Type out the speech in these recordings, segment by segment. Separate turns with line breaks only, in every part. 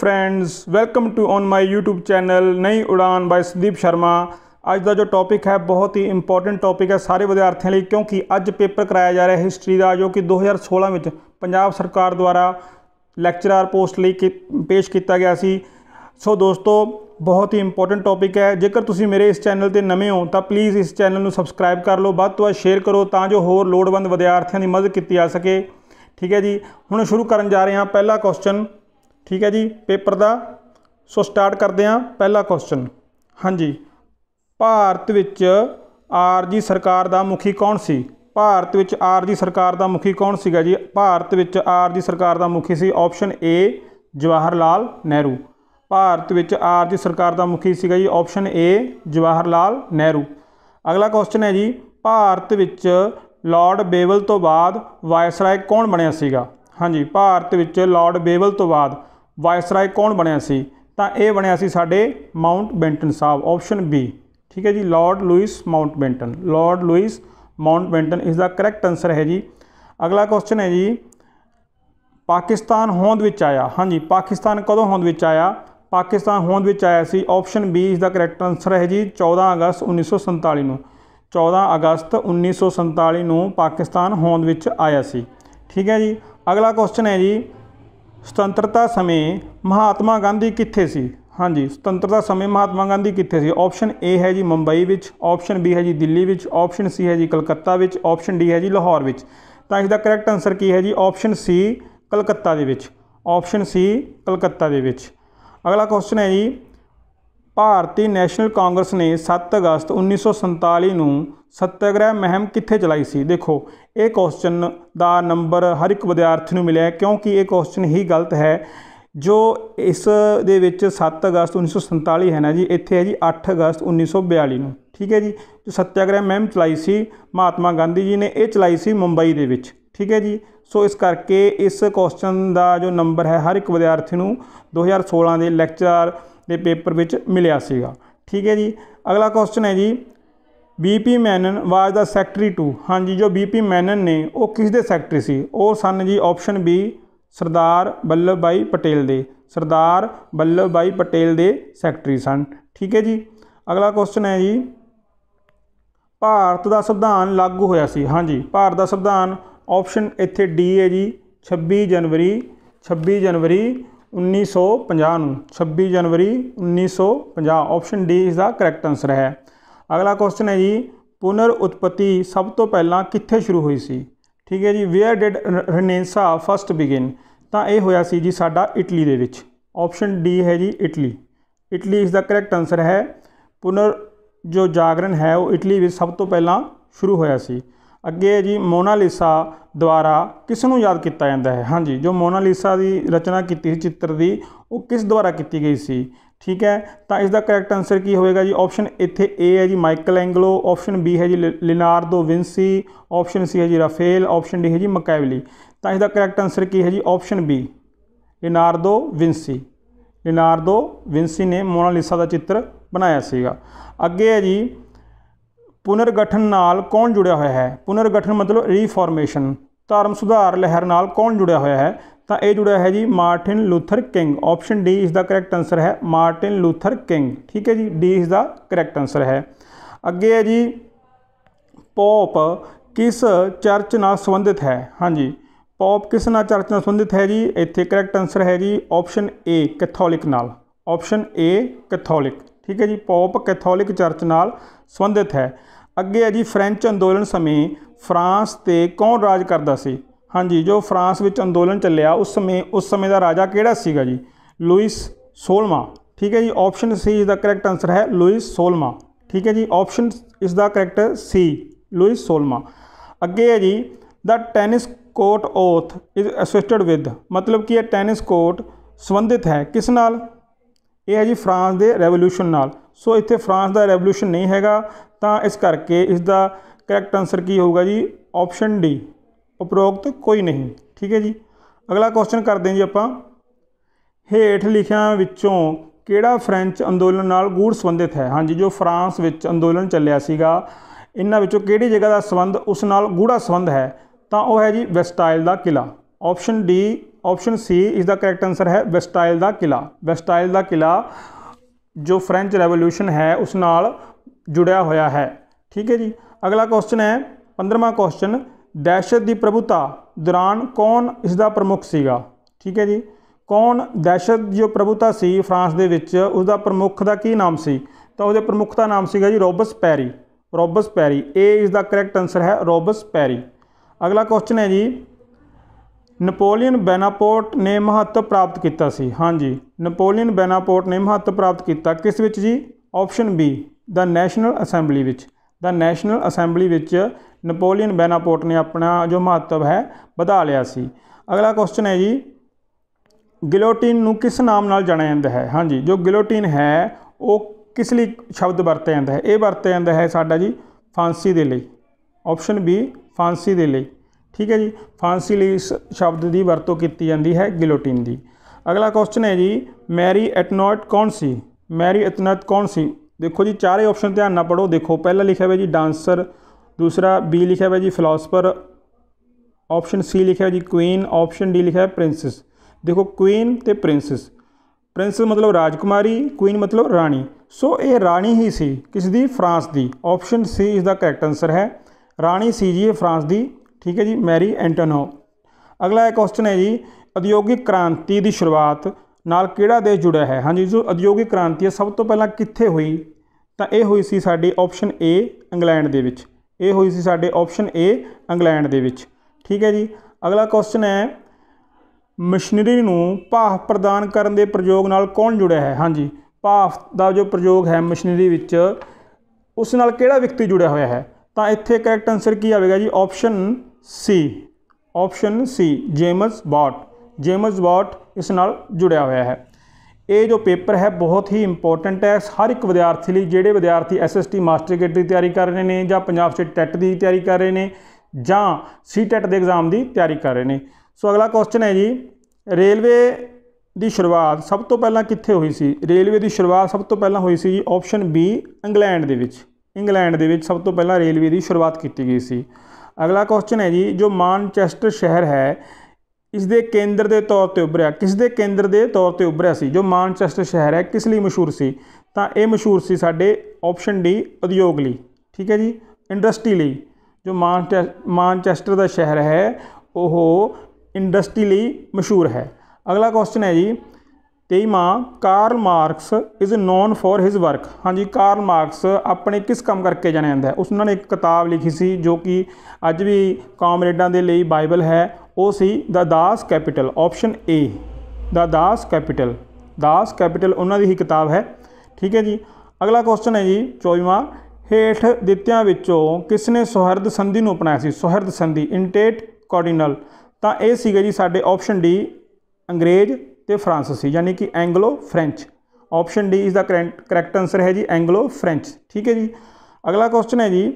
friends welcome to on my YouTube channel Nayi Udaan ਬਾਈ ਸੰਦੀਪ ਸ਼ਰਮਾ ਅੱਜ ਦਾ ਜੋ topic ਹੈ ਬਹੁਤ ਹੀ ਇੰਪੋਰਟੈਂਟ ਟੌਪਿਕ ਹੈ ਸਾਰੇ ਵਿਦਿਆਰਥੀਆਂ ਲਈ ਕਿਉਂਕਿ ਅੱਜ ਪੇਪਰ ਕਰਾਇਆ ਜਾ ਰਿਹਾ ਹੈ ਹਿਸਟਰੀ ਦਾ ਜੋ ਕਿ 2016 ਵਿੱਚ ਪੰਜਾਬ ਸਰਕਾਰ ਦੁਆਰਾ ਲੈਕਚਰਰ ਪੋਸਟ ਲਈ ਪੇਸ਼ ਕੀਤਾ ਗਿਆ ਸੀ ਸੋ ਦੋਸਤੋ ਬਹੁਤ ਹੀ ਇੰਪੋਰਟੈਂਟ ਟੌਪਿਕ ਹੈ ਜੇਕਰ ਤੁਸੀਂ ਮੇਰੇ ਇਸ ਚੈਨਲ ਤੇ ਨਵੇਂ ਹੋ ਤਾਂ ਪਲੀਜ਼ ਇਸ ਚੈਨਲ ਨੂੰ ਸਬਸਕ੍ਰਾਈਬ ਕਰ ਲਓ ਵੱਧ ਤੋਂ ਵੱਧ ਸ਼ੇਅਰ ਕਰੋ ਤਾਂ ਜੋ ਹੋਰ ਲੋੜਵੰਦ ਵਿਦਿਆਰਥੀਆਂ ਦੀ ਮਦਦ ਕੀਤੀ ਜਾ ਸਕੇ ਠੀਕ ਹੈ ਜੀ ਹੁਣ ਸ਼ੁਰੂ ਕਰਨ ਜਾ ਰਹੇ ਹਾਂ ਪਹਿਲਾ ਕੁਐਸਚਨ ਠੀਕ ਹੈ ਜੀ ਪੇਪਰ ਦਾ ਸੋ ਸਟਾਰਟ ਕਰਦੇ ਹਾਂ ਪਹਿਲਾ ਕੁਐਸਚਨ ਹਾਂਜੀ ਭਾਰਤ ਵਿੱਚ ਆਰਜੀ ਸਰਕਾਰ ਦਾ ਮੁਖੀ ਕੌਣ ਸੀ ਭਾਰਤ ਵਿੱਚ ਆਰਜੀ ਸਰਕਾਰ ਦਾ ਮੁਖੀ ਕੌਣ ਸੀਗਾ ਜੀ ਭਾਰਤ ਵਿੱਚ ਆਰਜੀ ਸਰਕਾਰ ਦਾ ਮੁਖੀ ਸੀ ਆਪਸ਼ਨ ਏ ਜਵਾਹਰ ਲਾਲ ਨਹਿਰੂ ਭਾਰਤ ਵਿੱਚ ਆਰਜੀ ਸਰਕਾਰ ਦਾ ਮੁਖੀ ਸੀਗਾ ਜੀ ਆਪਸ਼ਨ ਏ ਜਵਾਹਰ ਲਾਲ ਨਹਿਰੂ ਅਗਲਾ ਕੁਐਸਚਨ ਹੈ ਜੀ ਭਾਰਤ ਵਿੱਚ ਲਾਰਡ ਬੇਵਲ ਤੋਂ ਬਾਅਦ ਵਾਇਸਰਾਏ ਕੌਣ ਬਣਿਆ ਸੀਗਾ ਹਾਂਜੀ ਭਾਰਤ ਵਿੱਚ ਲਾਰਡ ਬੇਵਲ ਤੋਂ ਬਾਅਦ ਵਾਇਸਰਾਏ ਕੌਣ ਬਣਿਆ ਸੀ ਤਾਂ ਇਹ ਬਣਿਆ ਸੀ ਸਾਡੇ Mountbatten sahib option B ਠੀਕ ਹੈ ਜੀ Lord Louis Mountbatten Lord Louis Mountbatten ਇਸ ਦਾ ਕਰੈਕਟ ਆਨਸਰ ਹੈ ਜੀ ਅਗਲਾ ਕੁਐਸਚਨ ਹੈ ਜੀ ਪਾਕਿਸਤਾਨ ਹੋਂਦ ਵਿੱਚ ਆਇਆ ਹਾਂਜੀ ਪਾਕਿਸਤਾਨ ਕਦੋਂ ਹੋਂਦ ਵਿੱਚ ਆਇਆ ਪਾਕਿਸਤਾਨ ਹੋਂਦ ਵਿੱਚ ਆਇਆ ਸੀ ਆਪਸ਼ਨ ਬੀ ਇਸ ਦਾ ਕਰੈਕਟ ਆਨਸਰ ਹੈ ਜੀ 14 ਅਗਸਤ 1947 ਨੂੰ 14 ਅਗਸਤ 1947 ਨੂੰ ਪਾਕਿਸਤਾਨ ਹੋਂਦ ਵਿੱਚ ਆਇਆ ਸੀ ਠੀਕ ਹੈ ਜੀ ਅਗਲਾ ਕੁਐਸਚਨ ਹੈ ਜੀ ਸੁਤੰਤਰਤਾ ਸਮੇਂ ਮਹਾਤਮਾ ਗਾਂਧੀ ਕਿੱਥੇ ਸੀ ਹਾਂਜੀ ਸੁਤੰਤਰਤਾ ਸਮੇਂ ਮਹਾਤਮਾ ਗਾਂਧੀ ਕਿੱਥੇ ਸੀ ਆਪਸ਼ਨ A ਹੈ ਜੀ ਮੁੰਬਈ ਵਿੱਚ ਆਪਸ਼ਨ B ਹੈ ਜੀ ਦਿੱਲੀ ਵਿੱਚ ਆਪਸ਼ਨ C ਹੈ ਜੀ ਕਲਕੱਤਾ ਵਿੱਚ ਆਪਸ਼ਨ D ਹੈ ਜੀ ਲਾਹੌਰ ਵਿੱਚ ਤਾਂ ਇਸ ਦਾ ਕਰੈਕਟ ਆਨਸਰ ਕੀ ਹੈ ਜੀ ਆਪਸ਼ਨ C ਕਲਕੱਤਾ ਦੇ ਵਿੱਚ ਆਪਸ਼ਨ C ਕਲਕੱਤਾ ਦੇ ਵਿੱਚ ਅਗਲਾ ਕੁਐਸਚਨ ਹੈ ਜੀ ਭਾਰਤੀ ਨੈਸ਼ਨਲ ਕਾਂਗਰਸ ਨੇ 7 ਅਗਸਤ 1947 ਨੂੰ ਸੱਤਿਆਗ੍ਰਹਿ ਮਹਿਮ ਕਿੱਥੇ ਚਲਾਈ ਸੀ ਦੇਖੋ ਇਹ ਕੁਐਸਚਨ ਦਾ ਨੰਬਰ ਹਰ ਇੱਕ ਵਿਦਿਆਰਥੀ ਨੂੰ ਮਿਲਿਆ ਕਿਉਂਕਿ ਇਹ ਕੁਐਸਚਨ ਹੀ ਗਲਤ ਹੈ ਜੋ ਇਸ ਦੇ ਵਿੱਚ 7 ਅਗਸਤ 1947 ਹੈ ਨਾ ਜੀ ਇੱਥੇ ਹੈ ਜੀ 8 ਅਗਸਤ 1942 ਨੂੰ ਠੀਕ ਹੈ ਜੀ ਜੋ ਸੱਤਿਆਗ੍ਰਹਿ ਮਹਿਮ ਚਲਾਈ ਸੀ ਮਹਾਤਮਾ ਗਾਂਧੀ ਜੀ ਨੇ ਇਹ ਚਲਾਈ ਸੀ ਮੁੰਬਈ ਦੇ ਵਿੱਚ ਠੀਕ ਹੈ ਜੀ ਸੋ ਇਸ ਕਰਕੇ ਇਸ ਕੁਐਸਚਨ ਦਾ ਜੋ ਨੰਬਰ ਹੈ ਹਰ ਇੱਕ ਵਿਦਿਆਰਥੀ ਨੂੰ 2016 ਦੇ ਲੈਕਚਰ ਦੇ ਪੇਪਰ ਵਿੱਚ ਮਿਲਿਆ ਸੀਗਾ ਠੀਕ ਹੈ ਜੀ ਅਗਲਾ ਕੁਐਸਚਨ ਹੈ ਜੀ ਬੀਪੀ ਮੈਨਨ ਵਾਜ ਦਾ ਸੈਕਟਰੀ 2 ਹਾਂਜੀ ਜੋ ਬੀਪੀ ਮੈਨਨ ਨੇ ਉਹ ਕਿਸ ਦੇ ਸੈਕਟਰੀ ਸੀ ਉਹ ਸਨ ਜੀ ਆਪਸ਼ਨ ਬੀ ਸਰਦਾਰ ਬੱਲਬ ਭਾਈ ਪਟੇਲ ਦੇ ਸਰਦਾਰ ਬੱਲਬ ਭਾਈ ਪਟੇਲ ਦੇ ਸੈਕਟਰੀ ਸਨ ਠੀਕ ਹੈ ਜੀ ਅਗਲਾ ਕੁਐਸਚਨ ਹੈ ਜੀ ਭਾਰਤ ਦਾ ਸੰਵਿਧਾਨ ਲਾਗੂ ਹੋਇਆ ਸੀ ਹਾਂਜੀ ਭਾਰਤ ਦਾ ਸੰਵਿਧਾਨ ਆਪਸ਼ਨ ਇੱਥੇ ਡੀ ਹੈ ਜੀ 26 ਜਨਵਰੀ 26 ਜਨਵਰੀ 1950 ਨੂੰ 26 ਜਨਵਰੀ 1950 ਆਪਸ਼ਨ ਡੀ ਇਸ ਦਾ ਕਰੈਕਟ ਆਨਸਰ ਹੈ ਅਗਲਾ ਕੁਐਸਚਨ ਹੈ ਜੀ ਪੁਨਰ ਉਤਪਤੀ ਸਭ ਤੋਂ ਪਹਿਲਾਂ ਕਿੱਥੇ ਸ਼ੁਰੂ ਹੋਈ ਸੀ ਠੀਕ ਹੈ ਜੀ where did renaissance first begin ਤਾਂ ਇਹ ਹੋਇਆ ਸੀ ਜੀ ਸਾਡਾ ਇਟਲੀ ਦੇ ਵਿੱਚ ਆਪਸ਼ਨ ਡੀ ਹੈ ਜੀ ਇਟਲੀ ਇਟਲੀ ਇਸ ਦਾ ਕਰੈਕਟ ਆਨਸਰ ਹੈ ਪੁਨਰ ਜੋ ਜਾਗਰਣ ਹੈ ਉਹ ਇਟਲੀ ਵਿੱਚ ਸਭ ਤੋਂ ਪਹਿਲਾਂ ਸ਼ੁਰੂ ਹੋਇਆ ਸੀ ਅੱਗੇ ਹੈ ਜੀ ਮੋਨਾਲਿਸਾ ਦੁਆਰਾ ਕਿਸ ਨੂੰ ਯਾਦ ਕੀਤਾ ਜਾਂਦਾ ਹੈ ਹਾਂਜੀ ਜੋ ਮੋਨਾਲਿਸਾ ਦੀ ਰਚਨਾ ਕੀਤੀ ਸੀ ਚਿੱਤਰ ਦੀ ਉਹ ਕਿਸ ਦੁਆਰਾ ਕੀਤੀ ਗਈ ਸੀ ਠੀਕ ਹੈ ਤਾਂ ਇਸ ਦਾ ਕਰੈਕਟ ਆਨਸਰ ਕੀ ਹੋਵੇਗਾ ਜੀ ਆਪਸ਼ਨ ਇੱਥੇ A ਹੈ ਜੀ ਮਾਈਕਲ ਐਂਗਲੋ ਆਪਸ਼ਨ B ਹੈ ਜੀ ਲਿਨਾਰਡੋ ਵਿੰਸੀ ਆਪਸ਼ਨ C ਹੈ ਜੀ ਰਾਫੇਲ ਆਪਸ਼ਨ D ਹੈ ਜੀ ਮਕੈਵਲੀ ਤਾਂ ਇਸ ਦਾ ਕਰੈਕਟ ਆਨਸਰ ਕੀ ਹੈ ਜੀ option B Leonardo Vinci Leonardo Vinci ਨੇ ਮੋਨਾਲਿਸਾ ਦਾ ਚਿੱਤਰ ਬਣਾਇਆ ਸੀਗਾ ਅੱਗੇ ਹੈ ਜੀ ਪੁਨਰਗਠਨ ਨਾਲ ਕੌਣ ਜੁੜਿਆ ਹੋਇਆ ਹੈ ਪੁਨਰਗਠਨ ਮਤਲਬ ਰੀਫਾਰਮੇਸ਼ਨ ਧਰਮ ਸੁਧਾਰ ਲਹਿਰ ਨਾਲ ਕੌਣ ਜੁੜਿਆ ਹੋਇਆ ਹੈ ਤਾਂ ਇਹ ਜੁੜਿਆ ਹੈ ਜੀ Martin Luther King option D ਇਸ ਦਾ ਕਰੈਕਟ ਆਨਸਰ ਹੈ ਮਾਰਟਿਨ ਲੂਥਰ ਕਿੰਗ ਠੀਕ ਹੈ ਜੀ ਡੀ ਇਸ ਦਾ ਕਰੈਕਟ ਆਨਸਰ ਹੈ ਅੱਗੇ ਹੈ ਜੀ ਪੋਪ ਕਿਸ ਚਰਚ ਨਾਲ ਸੰਬੰਧਿਤ ਹੈ ਹਾਂਜੀ ਪੌਪ ਕਿਸ ਨਾਲ ਚਰਚ ਨਾਲ ਸੰਬੰਧਿਤ ਹੈ ਜੀ ਇੱਥੇ ਕਰੈਕਟ ਆਨਸਰ ਹੈ ਜੀ ਆਪਸ਼ਨ ਏ ਕੈਥੋਲਿਕ ਨਾਲ ਆਪਸ਼ਨ ਏ ਕੈਥੋਲਿਕ ਠੀਕ ਹੈ ਜੀ ਪੌਪ ਕੈਥੋਲਿਕ ਚਰਚ ਨਾਲ ਸੰਬੰਧਿਤ ਹੈ ਅੱਗੇ ਹੈ ਜੀ ਫ੍ਰੈਂਚ ਅੰਦੋਲਨ ਸਮੇਂ ਫਰਾਂਸ ਤੇ ਕੌਣ ਰਾਜ ਕਰਦਾ ਸੀ ਹਾਂਜੀ ਜੋ ਫਰਾਂਸ ਵਿੱਚ ਅੰਦੋਲਨ ਚੱਲਿਆ ਉਸ ਸਮੇਂ ਉਸ ਸਮੇਂ ਦਾ ਰਾਜਾ ਕਿਹੜਾ ਸੀਗਾ ਜੀ ਲੂਇਸ 16ਵਾਂ ਠੀਕ ਹੈ ਜੀ ਆਪਸ਼ਨ ਸੀ ਇਸ ਦਾ ਕਰੈਕਟ ਆਨਸਰ ਹੈ ਲੂਇਸ 16ਵਾਂ ਠੀਕ ਹੈ ਜੀ ਆਪਸ਼ਨ ਇਸ ਦਾ ਕਰੈਕਟ ਸੀ ਲੂਇਸ 16ਵਾਂ ਅੱਗੇ ਹੈ ਜੀ the tennis court oath is associated with ਮਤਲਬ ਕੀ ਹੈ ਟੈਨਿਸ ਕੋਰਟ ਸੰਬੰਧਿਤ ਹੈ ਕਿਸ ਨਾਲ ਇਹ ਹੈ ਜੀ ਫਰਾਂਸ ਦੇ ਰੈਵੋਲੂਸ਼ਨ ਨਾਲ ਸੋ ਇੱਥੇ ਫਰਾਂਸ ਦਾ ਰੈਵੋਲੂਸ਼ਨ ਨਹੀਂ ਹੈਗਾ ਤਾਂ ਇਸ ਕਰਕੇ ਇਸ ਦਾ ਕਰੈਕਟ ਆਨਸਰ ਕੀ ਹੋਊਗਾ ਜੀ ਆਪਸ਼ਨ ਡੀ ਉਪਰੋਕਤ ਕੋਈ ਨਹੀਂ ਠੀਕ ਹੈ ਜੀ ਅਗਲਾ ਕੁਐਸਚਨ ਕਰਦੇ ਹਾਂ ਜੀ ਆਪਾਂ ਹੇਠ ਲਿਖਿਆਂ ਵਿੱਚੋਂ ਕਿਹੜਾ ਫ੍ਰੈਂਚ ਅੰਦੋਲਨ ਨਾਲ ਗੂੜ ਸੰਬੰਧਿਤ ਹੈ ਹਾਂਜੀ ਜੋ ਫਰਾਂਸ ਵਿੱਚ ਅੰਦੋਲਨ ਚੱਲਿਆ ਸੀਗਾ ਇਹਨਾਂ ਵਿੱਚੋਂ ਕਿਹੜੀ ਜਗ੍ਹਾ ਦਾ ਸੰਬੰਧ ਉਸ ਨਾਲ ਗੂੜਾ ਸੰਬੰਧ ਹੈ ਤਾਂ ਉਹ ਹੈ ਜੀ ਵੈਸਟਾਈਲ ਦਾ ਕਿਲਾ ਆਪਸ਼ਨ ਡੀ ਆਪਸ਼ਨ ਸੀ ਇਸ ਦਾ ਕਰੈਕਟ ਆਨਸਰ ਹੈ ਵੈਸਟਾਈਲ ਦਾ ਕਿਲਾ ਵੈਸਟਾਈਲ ਦਾ ਕਿਲਾ ਜੋ ਫ੍ਰੈਂਚ ਰੈਵੋਲੂਸ਼ਨ ਹੈ ਉਸ ਨਾਲ ਜੁੜਿਆ ਹੋਇਆ ਹੈ ਠੀਕ ਹੈ ਜੀ ਅਗਲਾ ਕੁਐਸਚਨ ਹੈ 15ਵਾਂ ਕੁਐਸਚਨ ਦਹਿਸ਼ਤ ਦੀ ਪ੍ਰਭੂਤਾ ਦੌਰਾਨ ਕੌਣ ਇਸ ਦਾ ਪ੍ਰਮੁੱਖ ਸੀਗਾ ਠੀਕ ਹੈ ਜੀ ਕੌਣ ਦਹਿਸ਼ਤ ਜੋ ਪ੍ਰਭੂਤਾ ਸੀ ਫਰਾਂਸ ਦੇ ਵਿੱਚ ਉਸ ਦਾ ਪ੍ਰਮੁੱਖ ਦਾ ਕੀ ਨਾਮ ਸੀ ਤਾਂ ਉਹਦੇ ਪ੍ਰਮੁੱਖ ਦਾ ਨਾਮ ਸੀਗਾ ਜੀ ਰੋਬਸ ਪੈਰੀ ਰੋਬਸ ਪੈਰੀ ਇਹ ਇਸ ਦਾ ਕਰੈਕਟ ਆਨਸਰ ਹੈ ਰੋਬਸ ਪੈਰੀ ਅਗਲਾ ਕੁਐਸਚਨ ਹੈ ਜੀ ਨਪੋਲੀਅਨ ਬੈਨਾਪੋਰਟ ਨੇ ਮਹੱਤਵ ਪ੍ਰਾਪਤ ਕੀਤਾ ਸੀ ਹਾਂਜੀ ਨਪੋਲੀਅਨ ਬੈਨਾਪੋਰਟ ਨੇ ਮਹੱਤਵ ਪ੍ਰਾਪਤ ਕੀਤਾ ਕਿਸ ਵਿੱਚ ਜੀ option B the national assembly ਵਿੱਚ ਦਾ ਨੈਸ਼ਨਲ ਅਸੈਂਬਲੀ ਵਿੱਚ ਨਪੋਲੀਅਨ ਬੈਨਾਪੋਰਟ ਨੇ ਆਪਣਾ ਜੋ ਮਹੱਤਵ ਹੈ ਵਧਾ ਲਿਆ ਸੀ ਅਗਲਾ ਕੁਐਸਚਨ ਹੈ ਜੀ ਗਿਲੋਟਿਨ ਨੂੰ ਕਿਸ ਨਾਮ ਨਾਲ ਜਾਣਿਆ ਜਾਂਦਾ ਹੈ ਹਾਂਜੀ ਜੋ ਗਿਲੋਟਿਨ ਹੈ ਉਹ ਕਿਸ ਲਈ ਸ਼ਬਦ ਵਰਤਿਆ ਜਾਂਦਾ ਹੈ ਇਹ ਵਰਤਿਆ ਜਾਂਦਾ ਹੈ ਸਾਡਾ ਜੀ ਫਾਂਸੀ ਦੇ ਲਈ ਆਪਸ਼ਨ ਬੀ ਫਾਂਸੀ ਦੇ ਲਈ ਠੀਕ ਹੈ ਜੀ ਫਾਂਸੀ ਲਈ ਇਸ ਸ਼ਬਦ ਦੀ ਵਰਤੋਂ ਕੀਤੀ ਜਾਂਦੀ ਹੈ ਗਿਲੋਟਿਨ ਦੀ ਅਗਲਾ ਕੁਐਸਚਨ ਹੈ ਜੀ ਮੈਰੀ ਐਟਨੋਟ ਕੌਣ ਸੀ ਮੈਰੀ ਐਟਨੋਟ ਕੌਣ ਸੀ ਦੇਖੋ ਜੀ ਚਾਰੇ ਆਪਸ਼ਨ ਧਿਆਨ ਨਾਲ ਪੜੋ ਦੇਖੋ ਪਹਿਲਾ ਲਿਖਿਆ ਹੋਇਆ ਜੀ ਡਾਂਸਰ ਦੂਸਰਾ ਬੀ ਲਿਖਿਆ ਹੋਇਆ ਜੀ ਫਿਲਾਸਫਰ ਆਪਸ਼ਨ ਸੀ ਲਿਖਿਆ ਹੋਇਆ ਜੀ ਕੁਈਨ ਆਪਸ਼ਨ ਡੀ ਲਿਖਿਆ ਪ੍ਰਿੰਸੈਸ ਦੇਖੋ ਕੁਈਨ ਤੇ ਪ੍ਰਿੰਸੈਸ ਪ੍ਰਿੰਸੈਸ ਮਤਲਬ ਰਾਜਕੁਮਾਰੀ ਕੁਈਨ ਮਤਲਬ ਰਾਣੀ ਸੋ ਇਹ ਰਾਣੀ ਹੀ ਸੀ ਕਿਸ ਦੀ ਫਰਾਂਸ ਦੀ ਆਪਸ਼ਨ ਸੀ ਇਸ ਦਾ ਕਰੈਕਟ ਆਨਸਰ ਹੈ ਰਾਣੀ ਸੀ ਜੀ ਇਹ ਫਰਾਂਸ ਦੀ ਠੀਕ ਹੈ ਜੀ ਮੈਰੀ ਐਂਟਨੋ ਅਗਲਾ ਕੁਐਸਚਨ ਹੈ ਜੀ ਉਦਯੋਗਿਕ ਕ੍ਰਾਂਤੀ ਦੀ ਸ਼ੁਰੂਆਤ ਨਾਲ ਕਿਹੜਾ ਦੇਸ਼ ਜੁੜਿਆ ਹੈ ਹਾਂਜੀ ਜੋ ਉਦਯੋਗਿਕ ਕ੍ਰਾਂਤੀ ਹੈ ਸਭ ਤੋਂ ਪਹਿਲਾਂ ਕਿੱਥੇ ਹੋਈ ਤਾਂ ਇਹ ਹੋਈ ਸੀ ਸਾਡੀ ਆਪਸ਼ਨ ਏ ਇੰਗਲੈਂਡ ਦੇ ਵਿੱਚ ਇਹ ਹੋਈ ਸੀ ਸਾਡੇ ਆਪਸ਼ਨ ਏ ਇੰਗਲੈਂਡ ਦੇ ਵਿੱਚ ਠੀਕ ਹੈ ਜੀ ਅਗਲਾ ਕੁਐਸਚਨ ਹੈ ਮਸ਼ੀਨਰੀ ਨੂੰ ਭਾਫ ਪ੍ਰਦਾਨ ਕਰਨ ਦੇ ਪ੍ਰਯੋਗ ਨਾਲ ਕੌਣ ਜੁੜਿਆ ਹੈ ਹਾਂਜੀ ਭਾਫ ਦਾ ਜੋ ਪ੍ਰਯੋਗ ਹੈ ਮਸ਼ੀਨਰੀ ਵਿੱਚ ਉਸ ਨਾਲ ਕਿਹੜਾ ਵਿਅਕਤੀ ਜੁੜਿਆ ਹੋਇਆ ਹੈ ਤਾਂ ਇੱਥੇ ਕਰੈਕਟ ਆਨਸਰ ਕੀ ਆਵੇਗਾ ਜੀ option C option C James Watt James Watt ਇਸ ਨਾਲ ਜੁੜਿਆ ਹੋਇਆ ਹੈ ਇਹ ਜੋ ਪੇਪਰ ਹੈ ਬਹੁਤ ਹੀ ਇੰਪੋਰਟੈਂਟ ਹੈ ਹਰ ਇੱਕ ਵਿਦਿਆਰਥੀ ਲਈ ਜਿਹੜੇ ਵਿਦਿਆਰਥੀ ਐਸਐਸਟੀ ਮਾਸਟਰ ਗ੍ਰੇਡ ਦੀ ਤਿਆਰੀ ਕਰ ਰਹੇ ਨੇ ਜਾਂ ਪੰਜਾਬ ਸਟੇਟ ਟੈਟ ਦੀ ਤਿਆਰੀ ਕਰ ਰਹੇ ਨੇ ਜਾਂ ਸੀਟੈਟ ਦੇ ਐਗਜ਼ਾਮ ਦੀ ਤਿਆਰੀ ਕਰ ਰਹੇ ਨੇ ਸੋ ਅਗਲਾ ਕੁਐਸਚਨ ਹੈ ਜੀ ਰੇਲਵੇ ਦੀ ਸ਼ੁਰੂਆਤ ਸਭ ਤੋਂ ਪਹਿਲਾਂ ਕਿੱਥੇ ਹੋਈ ਸੀ ਰੇਲਵੇ ਦੀ ਸ਼ੁਰੂਆਤ ਸਭ ਤੋਂ ਪਹਿਲਾਂ ਹੋਈ ਸੀ ਜੀ ਆਪਸ਼ਨ ਬੀ ਇੰਗਲੈਂਡ ਦੇ ਵਿੱਚ ਇੰਗਲੈਂਡ ਦੇ ਵਿੱਚ ਸਭ ਤੋਂ ਪਹਿਲਾਂ ਰੇਲਵੇ ਦੀ ਸ਼ੁਰੂਆਤ ਕੀਤੀ ਗਈ ਸੀ ਅਗਲਾ ਕੁਐਸਚਨ ਹੈ ਜੀ ਜੋ ਮਾਨਚੈਸਟਰ ਸ਼ਹਿਰ ਹੈ ਇਸ ਦੇ ਕੇਂਦਰ ਦੇ ਤੌਰ ਤੇ ਉੱਭਰਿਆ ਕਿਸ ਦੇ ਕੇਂਦਰ ਦੇ ਤੌਰ ਤੇ ਉੱਭਰਿਆ ਸੀ ਜੋ ਮਾਨਚੈਸਟਰ ਸ਼ਹਿਰ ਹੈ ਕਿਸ ਲਈ ਮਸ਼ਹੂਰ ਸੀ ਤਾਂ ਇਹ ਮਸ਼ਹੂਰ ਸੀ ਸਾਡੇ ਆਪਸ਼ਨ ਡੀ ਉਦਯੋਗ ਲਈ ਠੀਕ ਹੈ ਜੀ ਇੰਡਸਟਰੀ ਲਈ ਜੋ ਮਾਨਚੈਸਟਰ ਦਾ ਸ਼ਹਿਰ ਹੈ ਉਹ ਇੰਡਸਟਰੀ ਲਈ ਮਸ਼ਹੂਰ ਹੈ ਅਗਲਾ ਕੁਐਸਚਨ ਹੈ ਜੀ ਤੇਈਵਾਂ Karl Marx is known for his work ਹਾਂਜੀ ਕਾਰਲ ਮਾਰਕਸ ਆਪਣੇ ਕਿਸ ਕੰਮ ਕਰਕੇ ਜਾਣਿਆ ਜਾਂਦਾ ਹੈ ਉਸ ਨੇ ਇੱਕ ਕਿਤਾਬ ਲਿਖੀ ਸੀ ਜੋ ਕਿ ਅੱਜ ਵੀ ਕਾਮਰੇਡਾਂ ਦੇ ਲਈ ਬਾਈਬਲ ਹੈ ਉਹ ਸੀ the Das Kapital option A the Das Kapital Das Kapital ਉਹਨਾਂ ਦੀ ਹੀ ਕਿਤਾਬ ਹੈ ਠੀਕ ਹੈ ਜੀ ਅਗਲਾ ਕੁਐਸਚਨ ਹੈ ਜੀ 24ਵਾਂ ਹੇਠ ਦਿੱਤਿਆਂ ਵਿੱਚੋਂ ਕਿਸ ਨੇ ਸੁਹਿਰਦ ਸੰਧੀ ਨੂੰ ਅਪਣਾਇਆ ਸੀ ਸੁਹਿਰਦ ਸੰਧੀ ਇੰਟੇਟ ਕੋਰਡੀਨਲ ਤਾਂ ਇਹ ਸੀਗਾ ਜੀ ਸਾਡੇ ਆਪਸ਼ਨ ਡੀ ਅੰਗਰੇਜ਼ ਤੇ ਫਰਾਂਸੀਸੀ ਯਾਨੀ ਕਿ Anglo French option D is the correct answer ਹੈ ਜੀ ਐਂਗਲੋ ਫ੍ਰੈਂਚ ਠੀਕ ਹੈ ਜੀ ਅਗਲਾ ਕੁਐਸਚਨ ਹੈ ਜੀ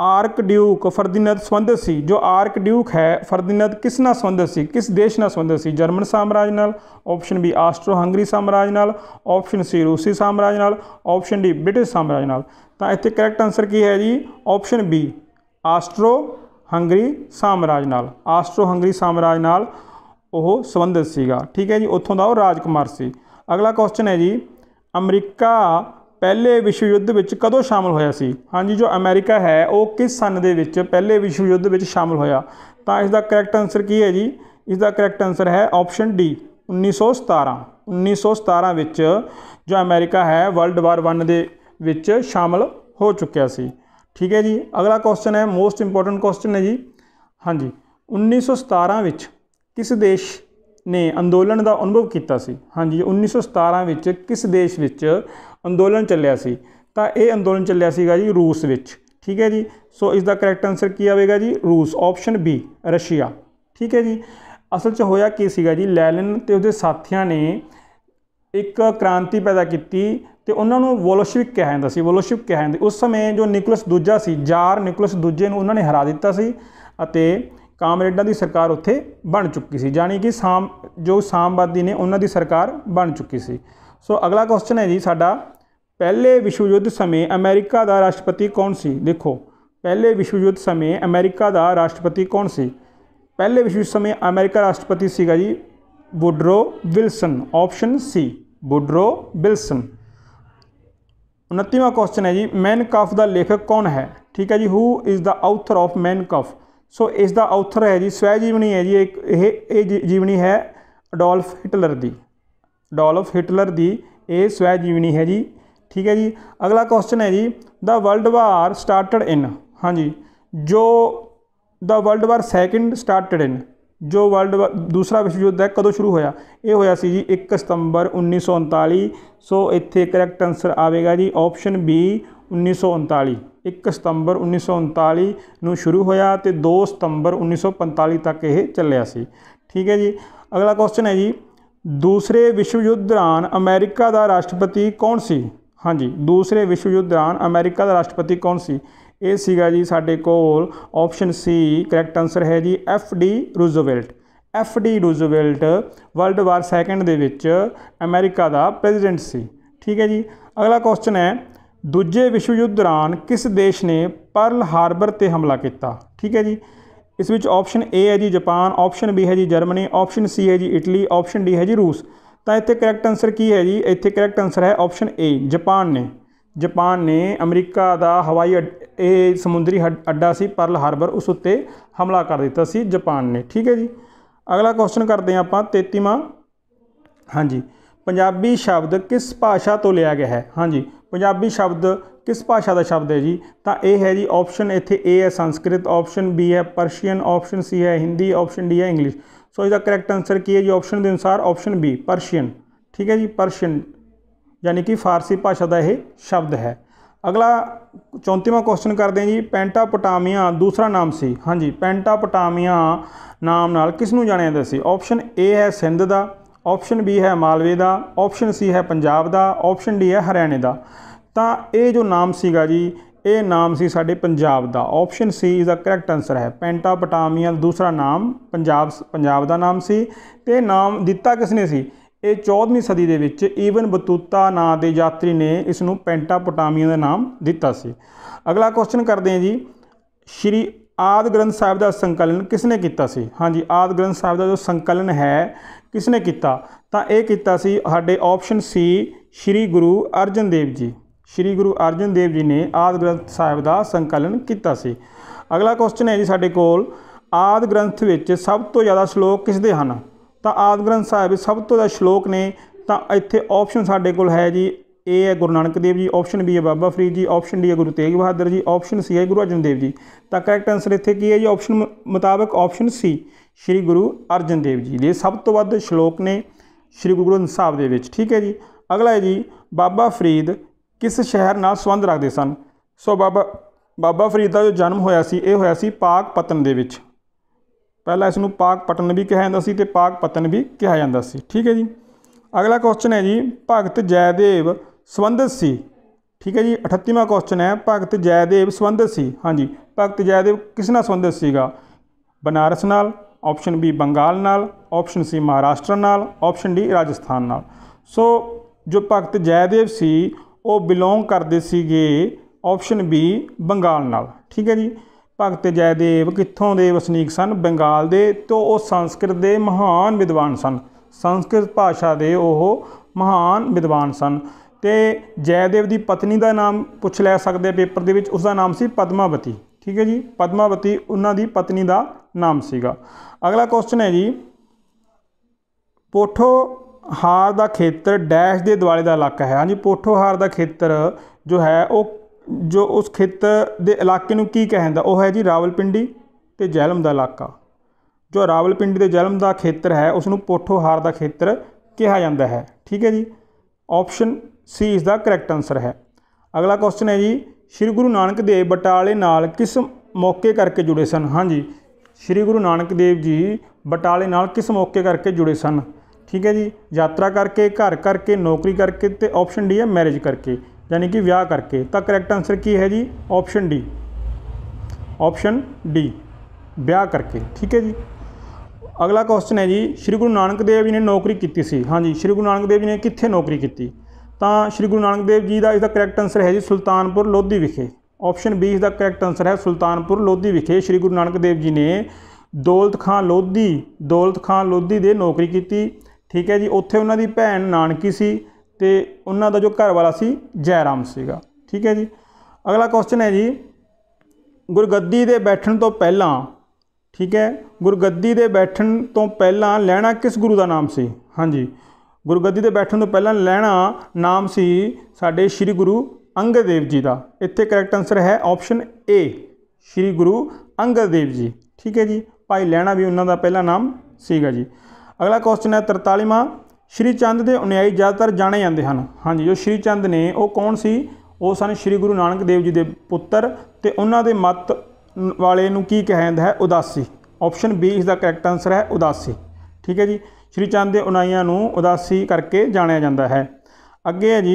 ਆਰਕ ਡਿਊਕ ਫਰਦੀਨਦ ਸੰਬੰਧਿਤ ਸੀ ਜੋ ਆਰਕ ਡਿਊਕ ਹੈ ਫਰਦੀਨਦ ਕਿਸ ਨਾਲ ਸੰਬੰਧਿਤ ਸੀ ਕਿਸ ਦੇਸ਼ ਨਾਲ ਸੰਬੰਧਿਤ ਸੀ ਜਰਮਨ ਸਾਮਰਾਜ ਨਾਲ ਆਪਸ਼ਨ ਬੀ ਆਸਟਰੋ ਹੰਗਰੀ ਸਾਮਰਾਜ ਨਾਲ ਆਪਸ਼ਨ ਸੀ ਰੂਸੀ ਸਾਮਰਾਜ ਨਾਲ ਆਪਸ਼ਨ ਡੀ ਬ੍ਰਿਟਿਸ਼ ਸਾਮਰਾਜ ਨਾਲ ਤਾਂ ਇੱਥੇ ਕਰੈਕਟ ਆਨਸਰ ਕੀ ਹੈ ਜੀ ਆਪਸ਼ਨ ਬੀ ਆਸਟਰੋ ਹੰਗਰੀ ਸਾਮਰਾਜ ਨਾਲ ਆਸਟਰੋ ਹੰਗਰੀ ਸਾਮਰਾਜ ਨਾਲ ਉਹ ਸੰਬੰਧਿਤ ਸੀਗਾ ਠੀਕ ਹੈ ਜੀ ਉੱਥੋਂ ਦਾ ਉਹ ਰਾਜਕੁਮਾਰ ਸੀ ਅਗਲਾ ਕੁਐਸਚਨ ਹੈ ਜੀ ਅਮਰੀਕਾ ਪਹਿਲੇ ਵਿਸ਼ਵ ਯੁੱਧ ਵਿੱਚ ਕਦੋਂ ਸ਼ਾਮਲ ਹੋਇਆ ਸੀ ਹਾਂਜੀ ਜੋ ਅਮਰੀਕਾ ਹੈ ਉਹ ਕਿਸ ਸਨ ਦੇ ਵਿੱਚ ਪਹਿਲੇ ਵਿਸ਼ਵ ਯੁੱਧ ਵਿੱਚ ਸ਼ਾਮਲ ਹੋਇਆ ਤਾਂ ਇਸ ਦਾ ਕਰੈਕਟ ਆਨਸਰ ਕੀ ਹੈ ਜੀ ਇਸ ਦਾ ਕਰੈਕਟ ਆਨਸਰ ਹੈ ਆਪਸ਼ਨ ਡੀ 1917 1917 ਵਿੱਚ ਜੋ ਅਮਰੀਕਾ ਹੈ ਵਰਲਡ ਵਾਰ 1 ਦੇ ਵਿੱਚ ਸ਼ਾਮਲ ਹੋ ਚੁੱਕਿਆ ਸੀ ਠੀਕ ਹੈ ਜੀ ਅਗਲਾ ਕੁਐਸਚਨ ਹੈ ਮੋਸਟ ਇੰਪੋਰਟੈਂਟ ਕੁਐਸਚਨ ਹੈ ਜੀ ਹਾਂਜੀ 1917 ਵਿੱਚ ਕਿਸ ਦੇਸ਼ ਨੇ ਅੰਦੋਲਨ ਦਾ ਅਨੁਭਵ ਕੀਤਾ ਸੀ ਹਾਂਜੀ 1917 ਵਿੱਚ ਕਿਸ ਦੇਸ਼ ਵਿੱਚ ਅੰਦੋਲਨ ਚੱਲਿਆ ਸੀ ਤਾਂ ਇਹ ਅੰਦੋਲਨ ਚੱਲਿਆ ਸੀਗਾ ਜੀ ਰੂਸ ਵਿੱਚ ਠੀਕ ਹੈ ਜੀ ਸੋ ਇਸ ਦਾ ਕਰੈਕਟ ਆਨਸਰ ਕੀ ਆਵੇਗਾ ਜੀ ਰੂਸ ਆਪਸ਼ਨ ਬੀ ਰਸ਼ੀਆ ਠੀਕ ਹੈ ਜੀ ਅਸਲ 'ਚ ਹੋਇਆ ਕੀ ਸੀਗਾ ਜੀ ਲੈਲਨ ਤੇ ਉਹਦੇ ਸਾਥੀਆਂ ਨੇ ਇੱਕ ਕ੍ਰਾਂਤੀ ਪੈਦਾ ਕੀਤੀ ਤੇ ਉਹਨਾਂ ਨੂੰ ਵੋਲੋਸ਼ਿਵਿਕ ਕਿਹਾ ਜਾਂਦਾ ਸੀ ਵੋਲੋਸ਼ਿਵ ਕਿਹਾ ਜਾਂਦਾ ਉਸ ਸਮੇਂ ਜੋ ਨਿਕਲਸ ਦੂਜਾ ਸੀ ਜਾਰ ਨਿਕਲਸ ਦੂਜੇ ਨੂੰ ਉਹਨਾਂ ਨੇ ਹਰਾ ਦਿੱਤਾ ਸੀ ਅਤੇ ਕਾਮਰੇਡਾਂ ਦੀ ਸਰਕਾਰ ਉੱਥੇ ਬਣ ਚੁੱਕੀ ਸੀ ਜਾਨੀ ਕਿ ਸਾਮ ਜੋ ਸਾਮਵਾਦੀ ਨੇ ਉਹਨਾਂ ਦੀ ਸਰਕਾਰ ਬਣ ਚੁੱਕੀ ਸੀ ਸੋ ਅਗਲਾ ਕੁਐਸਚਨ ਹੈ ਜੀ ਸਾਡਾ ਪਹਿਲੇ ਵਿਸ਼ਵ ਯੁੱਧ ਸਮੇਂ ਅਮਰੀਕਾ ਦਾ ਰਾਸ਼ਟਰਪਤੀ ਕੌਣ ਸੀ ਦੇਖੋ ਪਹਿਲੇ ਵਿਸ਼ਵ ਯੁੱਧ ਸਮੇਂ ਅਮਰੀਕਾ ਦਾ ਰਾਸ਼ਟਰਪਤੀ ਕੌਣ ਸੀ ਪਹਿਲੇ ਵਿਸ਼ਵ ਯੁੱਧ ਸਮੇਂ ਅਮਰੀਕਾ ਰਾਸ਼ਟਰਪਤੀ ਸੀਗਾ ਜੀ Woodrow Wilson option C Woodrow Wilson 29ਵਾਂ ਕੁਐਸਚਨ ਹੈ ਜੀ ਮੈਨ ਕਫ ਦਾ ਲੇਖਕ ਕੌਣ ਹੈ ਠੀਕ ਹੈ ਜੀ who is the author of Mein Kampf so ਇਸ ਦਾ ਆਥਰ ਹੈ ਜੀ ਸਵੈ ਜੀਵਨੀ ਹੈ ਜੀ ਇਹ ਇਹ ਜੀਵਨੀ ਹੈ ਅਡੋਲਫ ਹਿਟਲਰ ਦੀ ਅਡੋਲਫ ਹਿਟਲਰ ਦੀ ਇਹ ਸਵੈ ਜੀਵਨੀ ਹੈ ਜੀ ਠੀਕ ਹੈ ਜੀ ਅਗਲਾ ਕੁਐਸਚਨ ਹੈ ਜੀ ਦਾ ਵਰਲਡ ਵਾਰ ਸਟਾਰਟਡ ਇਨ ਹਾਂਜੀ ਜੋ the world war second started in ਜੋ ਵਰਲਡ ਦੂਸਰਾ ਵਿਸ਼ਵ ਯੁੱਧ ਹੈ ਕਦੋਂ ਸ਼ੁਰੂ ਹੋਇਆ ਇਹ ਹੋਇਆ ਸੀ ਜੀ 1 ਸਤੰਬਰ 1939 ਸੋ ਇੱਥੇ ਕਰੈਕਟ ਆਨਸਰ ਆਵੇਗਾ ਜੀ ਆਪਸ਼ਨ ਬੀ 1939 1 ਸਤੰਬਰ 1939 ਨੂੰ ਸ਼ੁਰੂ ਹੋਇਆ ਤੇ 2 ਸਤੰਬਰ 1945 ਤੱਕ ਇਹ ਚੱਲਿਆ ਸੀ ਠੀਕ ਹੈ ਜੀ ਅਗਲਾ ਕੁਐਸਚਨ ਹੈ ਜੀ ਦੂਸਰੇ ਵਿਸ਼ਵ ਯੁੱਧ ਦੌਰਾਨ ਅਮਰੀਕਾ ਦਾ ਰਾਸ਼ਟਰਪਤੀ ਕੌਣ ਸੀ ਹਾਂਜੀ ਦੂਸਰੇ ਵਿਸ਼ਵ ਯੁੱਧ ਦੌਰਾਨ ਅਮਰੀਕਾ ਦਾ ਰਾਸ਼ਟਰਪਤੀ ਕੌਣ ਸੀ ਇਹ ਸੀਗਾ ਜੀ ਸਾਡੇ ਕੋਲ ਆਪਸ਼ਨ ਸੀ ਕਰੈਕਟ ਆਨਸਰ ਹੈ ਜੀ F D Roosevelt F D Roosevelt world war second ਦੇ ਵਿੱਚ ਅਮਰੀਕਾ ਦਾ ਪ੍ਰੈਜ਼ੀਡੈਂਟ ਸੀ ਠੀਕ ਹੈ ਜੀ ਅਗਲਾ ਕੁਐਸਚਨ ਹੈ ਦੂਜੇ ਵਿਸ਼ਵ ਯੁੱਧ ਦੌਰਾਨ ਕਿਸ ਦੇਸ਼ ਨੇ ਪਰਲ ਹਾਰਬਰ ਤੇ ਹਮਲਾ ਕੀਤਾ ਠੀਕ ਹੈ ਜੀ ਇਸ ਵਿੱਚ ਆਪਸ਼ਨ A ਹੈ ਜੀ ਜਾਪਾਨ ਆਪਸ਼ਨ B ਹੈ ਜੀ ਜਰਮਨੀ ਆਪਸ਼ਨ C ਹੈ ਜੀ ਇਟਲੀ ਆਪਸ਼ਨ D ਹੈ ਜੀ ਰੂਸ ਤਾਂ ਇੱਥੇ ਕਰੈਕਟ ਆਨਸਰ ਕੀ ਹੈ ਜੀ ਇੱਥੇ ਕਰੈਕਟ ਆਨਸਰ ਹੈ ਆਪਸ਼ਨ A ਜਾਪਾਨ ਨੇ ਜਾਪਾਨ ਨੇ ਅਮਰੀਕਾ ਦਾ ਹਵਾਈ ਇਹ ਸਮੁੰਦਰੀ ਅੱਡਾ ਸੀ ਪਰਲ ਹਾਰਬਰ ਉਸ ਉੱਤੇ ਹਮਲਾ ਕਰ ਦਿੱਤਾ ਸੀ ਜਾਪਾਨ ਨੇ ਠੀਕ ਹੈ ਜੀ ਅਗਲਾ ਕੁਐਸਚਨ ਕਰਦੇ ਆਪਾਂ 33ਵਾਂ ਹਾਂਜੀ ਪੰਜਾਬੀ ਸ਼ਬਦ ਕਿਸ ਭਾਸ਼ਾ ਤੋਂ ਲਿਆ ਗਿਆ ਹੈ ਹਾਂਜੀ ਪੰਜਾਬੀ ਸ਼ਬਦ ਕਿਸ ਭਾਸ਼ਾ ਦਾ ਸ਼ਬਦ ਹੈ ਜੀ ਤਾਂ ਇਹ ਹੈ ਜੀ ਆਪਸ਼ਨ ਇੱਥੇ A ਹੈ ਸੰਸਕ੍ਰਿਤ ਆਪਸ਼ਨ B ਹੈ ਪਰਸ਼ੀਅਨ ਆਪਸ਼ਨ C ਹੈ ਹਿੰਦੀ ਆਪਸ਼ਨ D ਹੈ ਇੰਗਲਿਸ਼ ਸੋ ਇਹਦਾ ਕਰੈਕਟ ਆਨਸਰ ਕੀ ਹੈ ਜੀ ਆਪਸ਼ਨ ਦੇ ਅਨੁਸਾਰ ਆਪਸ਼ਨ B ਪਰਸ਼ੀਅਨ ਠੀਕ ਹੈ ਜੀ ਪਰਸ਼ੀਅਨ ਯਾਨੀ ਕਿ ਫਾਰਸੀ ਭਾਸ਼ਾ ਦਾ ਇਹ ਸ਼ਬਦ ਹੈ ਅਗਲਾ 34ਵਾਂ ਕੁਐਸਚਨ ਕਰਦੇ ਹਾਂ ਜੀ ਪੈਂਟਾਪੋਟਾਮੀਆ ਦੂਸਰਾ ਨਾਮ ਸੀ ਹਾਂਜੀ ਪੈਂਟਾਪੋਟਾਮੀਆ ਨਾਮ ਨਾਲ ਕਿਸ ਨੂੰ ਜਾਣਿਆ ਜਾਂਦਾ ਸੀ ਆਪਸ਼ਨ A ਹੈ ਸਿੰਧ ਦਾ ਆਪਸ਼ਨ ਬੀ ਹੈ ਮਾਲਵੇ ਦਾ ਆਪਸ਼ਨ ਸੀ ਹੈ ਪੰਜਾਬ ਦਾ ਆਪਸ਼ਨ ਡੀ ਹੈ ਹਰਿਆਣੇ ਦਾ ਤਾਂ ਇਹ ਜੋ ਨਾਮ ਸੀਗਾ ਜੀ ਇਹ ਨਾਮ ਸੀ ਸਾਡੇ ਪੰਜਾਬ ਦਾ option C is uh correct answer ਹੈ ਪੈਂਟਾਪਟਾਮੀਆ ਦਾ ਦੂਸਰਾ ਨਾਮ ਪੰਜਾਬ ਪੰਜਾਬ ਦਾ ਨਾਮ ਸੀ ਤੇ ਨਾਮ ਦਿੱਤਾ ਕਿਸ ਨੇ ਸੀ ਇਹ 14ਵੀਂ ਸਦੀ ਦੇ ਵਿੱਚ ਈਵਨ ਬਤੂਤਾ ਨਾਂ ਦੇ ਯਾਤਰੀ ਨੇ ਇਸ ਨੂੰ ਪੈਂਟਾਪਟਾਮੀਆ ਦਾ ਨਾਮ ਦਿੱਤਾ ਸੀ ਅਗਲਾ ਕੁਐਸਚਨ ਕਰਦੇ ਹਾਂ ਜੀ ਸ਼੍ਰੀ ਆਦ ਗ੍ਰੰਥ ਸਾਹਿਬ ਦਾ ਸੰਕਲਨ ਕਿਸ ਨੇ ਕੀਤਾ ਸੀ ਹਾਂਜੀ ਆਦ ਗ੍ਰੰਥ ਸਾਹਿਬ ਦਾ ਜੋ ਸੰਕਲਨ ਹੈ ਕਿਸ ਨੇ ਕੀਤਾ ਤਾਂ ਇਹ ਕੀਤਾ ਸੀ ਸਾਡੇ ਆਪਸ਼ਨ ਸੀ ਸ੍ਰੀ ਗੁਰੂ ਅਰਜਨ ਦੇਵ ਜੀ ਸ੍ਰੀ ਗੁਰੂ ਅਰਜਨ ਦੇਵ ਜੀ ਨੇ ਆਦ ਗ੍ਰੰਥ ਸਾਹਿਬ ਦਾ ਸੰਕਲਨ ਕੀਤਾ ਸੀ ਅਗਲਾ ਕੁਐਸਚਨ ਹੈ ਜੀ ਸਾਡੇ ਕੋਲ ਆਦ ਗ੍ਰੰਥ ਵਿੱਚ ਸਭ ਤੋਂ ਜ਼ਿਆਦਾ ਸ਼ਲੋਕ ਕਿਸ ਦੇ ਹਨ ਤਾਂ ਆਦ ਗ੍ਰੰਥ ਸਾਹਿਬ ਵਿੱਚ ਸਭ ਤੋਂ ਜ਼ਿਆਦਾ ਸ਼ਲੋਕ ਨੇ ਤਾਂ ਇੱਥੇ ਆਪਸ਼ਨ ਸਾਡੇ ਕੋਲ ਹੈ ਜੀ ਏ ਹੈ ਗੁਰੂ ਨਾਨਕ ਦੇਵ ਜੀ ਆਪਸ਼ਨ ਬੀ ਹੈ ਬਾਬਾ ਫਰੀਦ ਜੀ ਆਪਸ਼ਨ ਡੀ ਹੈ ਗੁਰੂ ਤੇਗ ਬਹਾਦਰ ਜੀ ਆਪਸ਼ਨ ਸੀ ਹੈ ਗੁਰੂ ਅਰਜਨ ਦੇਵ ਜੀ ਤਾਂ ਕਰੈਕਟ ਆਨਸਰ ਇੱਥੇ ਕੀ ਹੈ ਜੀ ਆਪਸ਼ਨ ਮੁਤਾਬਕ ਆਪਸ਼ਨ ਸੀ ਸ੍ਰੀ ਗੁਰੂ ਅਰਜਨ ਦੇਵ ਜੀ ਦੇ ਸਭ ਤੋਂ ਵੱਧ ਸ਼ਲੋਕ ਨੇ ਸ੍ਰੀ ਗੁਰੂ ਗ੍ਰੰਥ ਸਾਹਿਬ ਦੇ ਵਿੱਚ ਠੀਕ ਹੈ ਜੀ ਅਗਲਾ ਹੈ ਜੀ ਬਾਬਾ ਫਰੀਦ ਕਿਸ ਸ਼ਹਿਰ ਨਾਲ ਸੰਬੰਧ ਰੱਖਦੇ ਸਨ ਸੋ ਬਾਬਾ ਬਾਬਾ ਫਰੀਦ ਦਾ ਜੋ ਜਨਮ ਹੋਇਆ ਸੀ ਇਹ ਹੋਇਆ ਸੀ ਪਾਕ ਪਤਨ ਦੇ ਵਿੱਚ ਪਹਿਲਾਂ ਇਸ ਨੂੰ ਪਾਕ ਪਤਨ ਵੀ ਕਿਹਾ ਜਾਂਦਾ ਸੀ ਤੇ ਪਾਕ ਪਤਨ ਵੀ ਕਿਹਾ ਜਾਂਦਾ ਸੀ ਠੀਕ ਹੈ ਜੀ ਅਗਲਾ ਕੁਐਸਚਨ ਹੈ ਜੀ ਭਗਤ ਜੈਦੇਵ ਸੰਬੰਧਿਤ ਸੀ ਠੀਕ ਹੈ ਜੀ 38ਵਾਂ ਕੁਐਸਚਨ ਹੈ ਭਗਤ ਜੈਦੇਵ ਸੰਬੰਧਿਤ ਸੀ ਹਾਂਜੀ ਭਗਤ ਜੈਦੇਵ ਕਿਸ ਨਾਲ ਸੰਬੰਧਿਤ ਸੀਗਾ ਬਨਾਰਸ ਨਾਲ ਆਪਸ਼ਨ ਬੀ ਬੰਗਾਲ ਨਾਲ ਆਪਸ਼ਨ ਸੀ ਮਹਾਰਾਸ਼ਟਰ ਨਾਲ ਆਪਸ਼ਨ ਡੀ ਰਾਜਸਥਾਨ ਨਾਲ ਸੋ ਜੋ ਭਗਤ ਜੈਦੇਵ ਸੀ ਉਹ ਬਿਲੋਂਗ ਕਰਦੇ ਸੀਗੇ ਆਪਸ਼ਨ ਬੀ ਬੰਗਾਲ ਨਾਲ ਠੀਕ ਹੈ ਜੀ ਭਗਤ ਜੈਦੇਵ ਕਿੱਥੋਂ ਦੇ ਵਸਨੀਕ ਸਨ ਬੰਗਾਲ ਦੇ ਤੋਂ ਉਹ ਸੰਸਕ੍ਰਿਤ ਦੇ ਮਹਾਨ ਵਿਦਵਾਨ ਸਨ ਸੰਸਕ੍ਰਿਤ ਭਾਸ਼ਾ ਦੇ ਉਹ ਮਹਾਨ ਵਿਦਵਾਨ ਸਨ ਤੇ ਜੈਦੇਵ ਦੀ ਪਤਨੀ ਦਾ ਨਾਮ ਪੁੱਛ ਲੈ ਸਕਦੇ ਪੇਪਰ ਦੇ ਵਿੱਚ ਉਸ ਦਾ ਨਾਮ ਸੀ ਪਦਮਾਵਤੀ ਠੀਕ ਹੈ ਜੀ ਪਦਮਾਵਤੀ ਉਹਨਾਂ ਦੀ ਪਤਨੀ ਦਾ ਨਾਮ ਸੀਗਾ ਅਗਲਾ ਕੁਐਸਚਨ ਹੈ ਜੀ ਪੋਠੋ ਹਾਰ ਦਾ ਖੇਤਰ ਡੈਸ਼ ਦੇ ਦੁਆਲੇ ਦਾ ਇਲਾਕਾ ਹੈ ਹਾਂਜੀ ਪੋਠੋ ਹਾਰ ਦਾ ਖੇਤਰ ਜੋ ਹੈ ਉਹ ਜੋ ਉਸ ਖੇਤਰ ਦੇ ਇਲਾਕੇ ਨੂੰ ਕੀ ਕਹਿੰਦਾ ਉਹ ਹੈ ਜੀ ਰਾਵਲਪਿੰਡੀ ਤੇ ਜਹਿਲਮ ਦਾ ਇਲਾਕਾ ਜੋ ਰਾਵਲਪਿੰਡੀ ਤੇ ਜਹਿਲਮ ਦਾ ਖੇਤਰ ਹੈ ਉਸ ਨੂੰ ਪੋਠੋ ਹਾਰ ਦਾ ਖੇਤਰ ਕਿਹਾ ਜਾਂਦਾ ਹੈ ਠੀਕ ਹੈ ਜੀ ਆਪਸ਼ਨ ਸੀ ਇਸ ਦਾ ਕਰੈਕਟ ਆਨਸਰ ਹੈ ਅਗਲਾ ਕੁਐਸਚਨ ਹੈ ਜੀ ਸ੍ਰੀ ਗੁਰੂ ਨਾਨਕ ਦੇਵ ਬਟਾਲੇ ਨਾਲ ਕਿਸ ਮੌਕੇ ਕਰਕੇ ਜੁੜੇ ਸਨ ਹਾਂਜੀ ਸ੍ਰੀ ਗੁਰੂ ਨਾਨਕ ਦੇਵ ਜੀ ਬਟਾਲੇ ਨਾਲ ਕਿਸ ਮੌਕੇ ਕਰਕੇ ਜੁੜੇ ਸਨ ਠੀਕ ਹੈ ਜੀ ਯਾਤਰਾ ਕਰਕੇ ਘਰ ਕਰਕੇ ਨੌਕਰੀ ਕਰਕੇ ਤੇ ਆਪਸ਼ਨ ਡੀ ਹੈ ਮੈਰਿਜ ਕਰਕੇ ਯਾਨੀ ਕਿ ਵਿਆਹ ਕਰਕੇ ਤਾਂ ਕਰੈਕਟ ਆਨਸਰ ਕੀ ਹੈ ਜੀ ਆਪਸ਼ਨ ਡੀ ਆਪਸ਼ਨ ਡੀ ਵਿਆਹ ਕਰਕੇ ਠੀਕ ਹੈ ਜੀ ਅਗਲਾ ਕੁਐਸਚਨ ਹੈ ਜੀ ਸ੍ਰੀ ਗੁਰੂ ਨਾਨਕ ਦੇਵ ਜੀ ਨੇ ਨੌਕਰੀ ਕੀਤੀ ਸੀ ਹਾਂਜੀ ਸ੍ਰੀ ਗੁਰੂ ਨਾਨਕ ਦੇਵ ਜੀ ਨੇ ਕਿੱਥੇ ਨੌਕਰੀ ਕੀਤੀ ਤਾਂ ਸ਼੍ਰੀ ਗੁਰੂ ਨਾਨਕ ਦੇਵ ਜੀ ਦਾ ਇਸ ਦਾ ਕਰੈਕਟ ਆਨਸਰ ਹੈ ਜੀ ਸੁਲਤਾਨਪੁਰ ਲੋਧੀ ਵਿਖੇ ਆਪਸ਼ਨ ਬੀ ਇਸ ਦਾ ਕਰੈਕਟ ਆਨਸਰ ਹੈ ਸੁਲਤਾਨਪੁਰ ਲੋਧੀ ਵਿਖੇ ਸ਼੍ਰੀ ਗੁਰੂ ਨਾਨਕ ਦੇਵ ਜੀ ਨੇ ਦੌਲਤ ਖਾਨ ਲੋਧੀ ਦੌਲਤ ਖਾਨ ਲੋਧੀ ਦੇ ਨੌਕਰੀ ਕੀਤੀ ਠੀਕ ਹੈ ਜੀ ਉੱਥੇ ਉਹਨਾਂ ਦੀ ਭੈਣ ਨਾਨਕੀ ਸੀ ਤੇ ਉਹਨਾਂ ਦਾ ਜੋ ਘਰ ਵਾਲਾ ਸੀ ਜੈਰਾਮ ਸੀਗਾ ਠੀਕ ਹੈ ਜੀ ਅਗਲਾ ਕੁਐਸਚਨ ਹੈ ਜੀ ਗੁਰਗੱਦੀ ਦੇ ਬੈਠਣ ਤੋਂ ਪਹਿਲਾਂ ਠੀਕ ਹੈ ਗੁਰਗੱਦੀ ਦੇ ਬੈਠਣ ਤੋਂ ਪਹਿਲਾਂ ਲੈਣਾ ਕਿਸ ਗੁਰੂ ਦਾ ਨਾਮ ਸੀ ਹਾਂਜੀ ਗੁਰਗੱਦੀ ਤੇ ਬੈਠਣ ਤੋਂ ਪਹਿਲਾਂ ਲੈਣਾ ਨਾਮ ਸੀ ਸਾਡੇ ਸ੍ਰੀ ਗੁਰੂ ਅੰਗਦ ਦੇਵ ਜੀ ਦਾ ਇੱਥੇ ਕਰੈਕਟ ਆਨਸਰ ਹੈ ਆਪਸ਼ਨ ਏ ਸ੍ਰੀ ਗੁਰੂ ਅੰਗਦ ਦੇਵ ਜੀ ਠੀਕ ਹੈ ਜੀ ਭਾਈ ਲੈਣਾ ਵੀ ਉਹਨਾਂ ਦਾ ਪਹਿਲਾ ਨਾਮ ਸੀਗਾ ਜੀ ਅਗਲਾ ਕੁਐਸਚਨ ਹੈ 43ਵਾਂ ਸ਼੍ਰੀ ਚੰਦ ਦੇ ਅਨੁਯਾਈ ਜ਼ਿਆਦਾਤਰ ਜਾਣੇ ਜਾਂਦੇ ਹਨ ਹਾਂਜੀ ਜੋ ਸ਼੍ਰੀ ਚੰਦ ਨੇ ਉਹ ਕੌਣ ਸੀ ਉਹ ਸਨ ਸ਼੍ਰੀ ਗੁਰੂ ਨਾਨਕ ਦੇਵ ਜੀ ਦੇ ਪੁੱਤਰ ਤੇ ਉਹਨਾਂ ਦੇ ਮਤ ਵਾਲੇ ਨੂੰ ਕੀ ਕਹਿੰਦਾ ਹੈ ਉਦਾਸੀ ਆਪਸ਼ਨ ਬੀ ਇਸ ਦਾ ਕਰੈਕਟ ਆਨਸਰ ਹੈ ਉਦਾਸੀ ਠੀਕ ਹੈ ਜੀ ਸ਼੍ਰੀ ਚੰਦ ਦੇ ਉਨਾਈਆਂ ਨੂੰ ਉਦਾਸੀ ਕਰਕੇ ਜਾਣਿਆ ਜਾਂਦਾ ਹੈ ਅੱਗੇ ਹੈ ਜੀ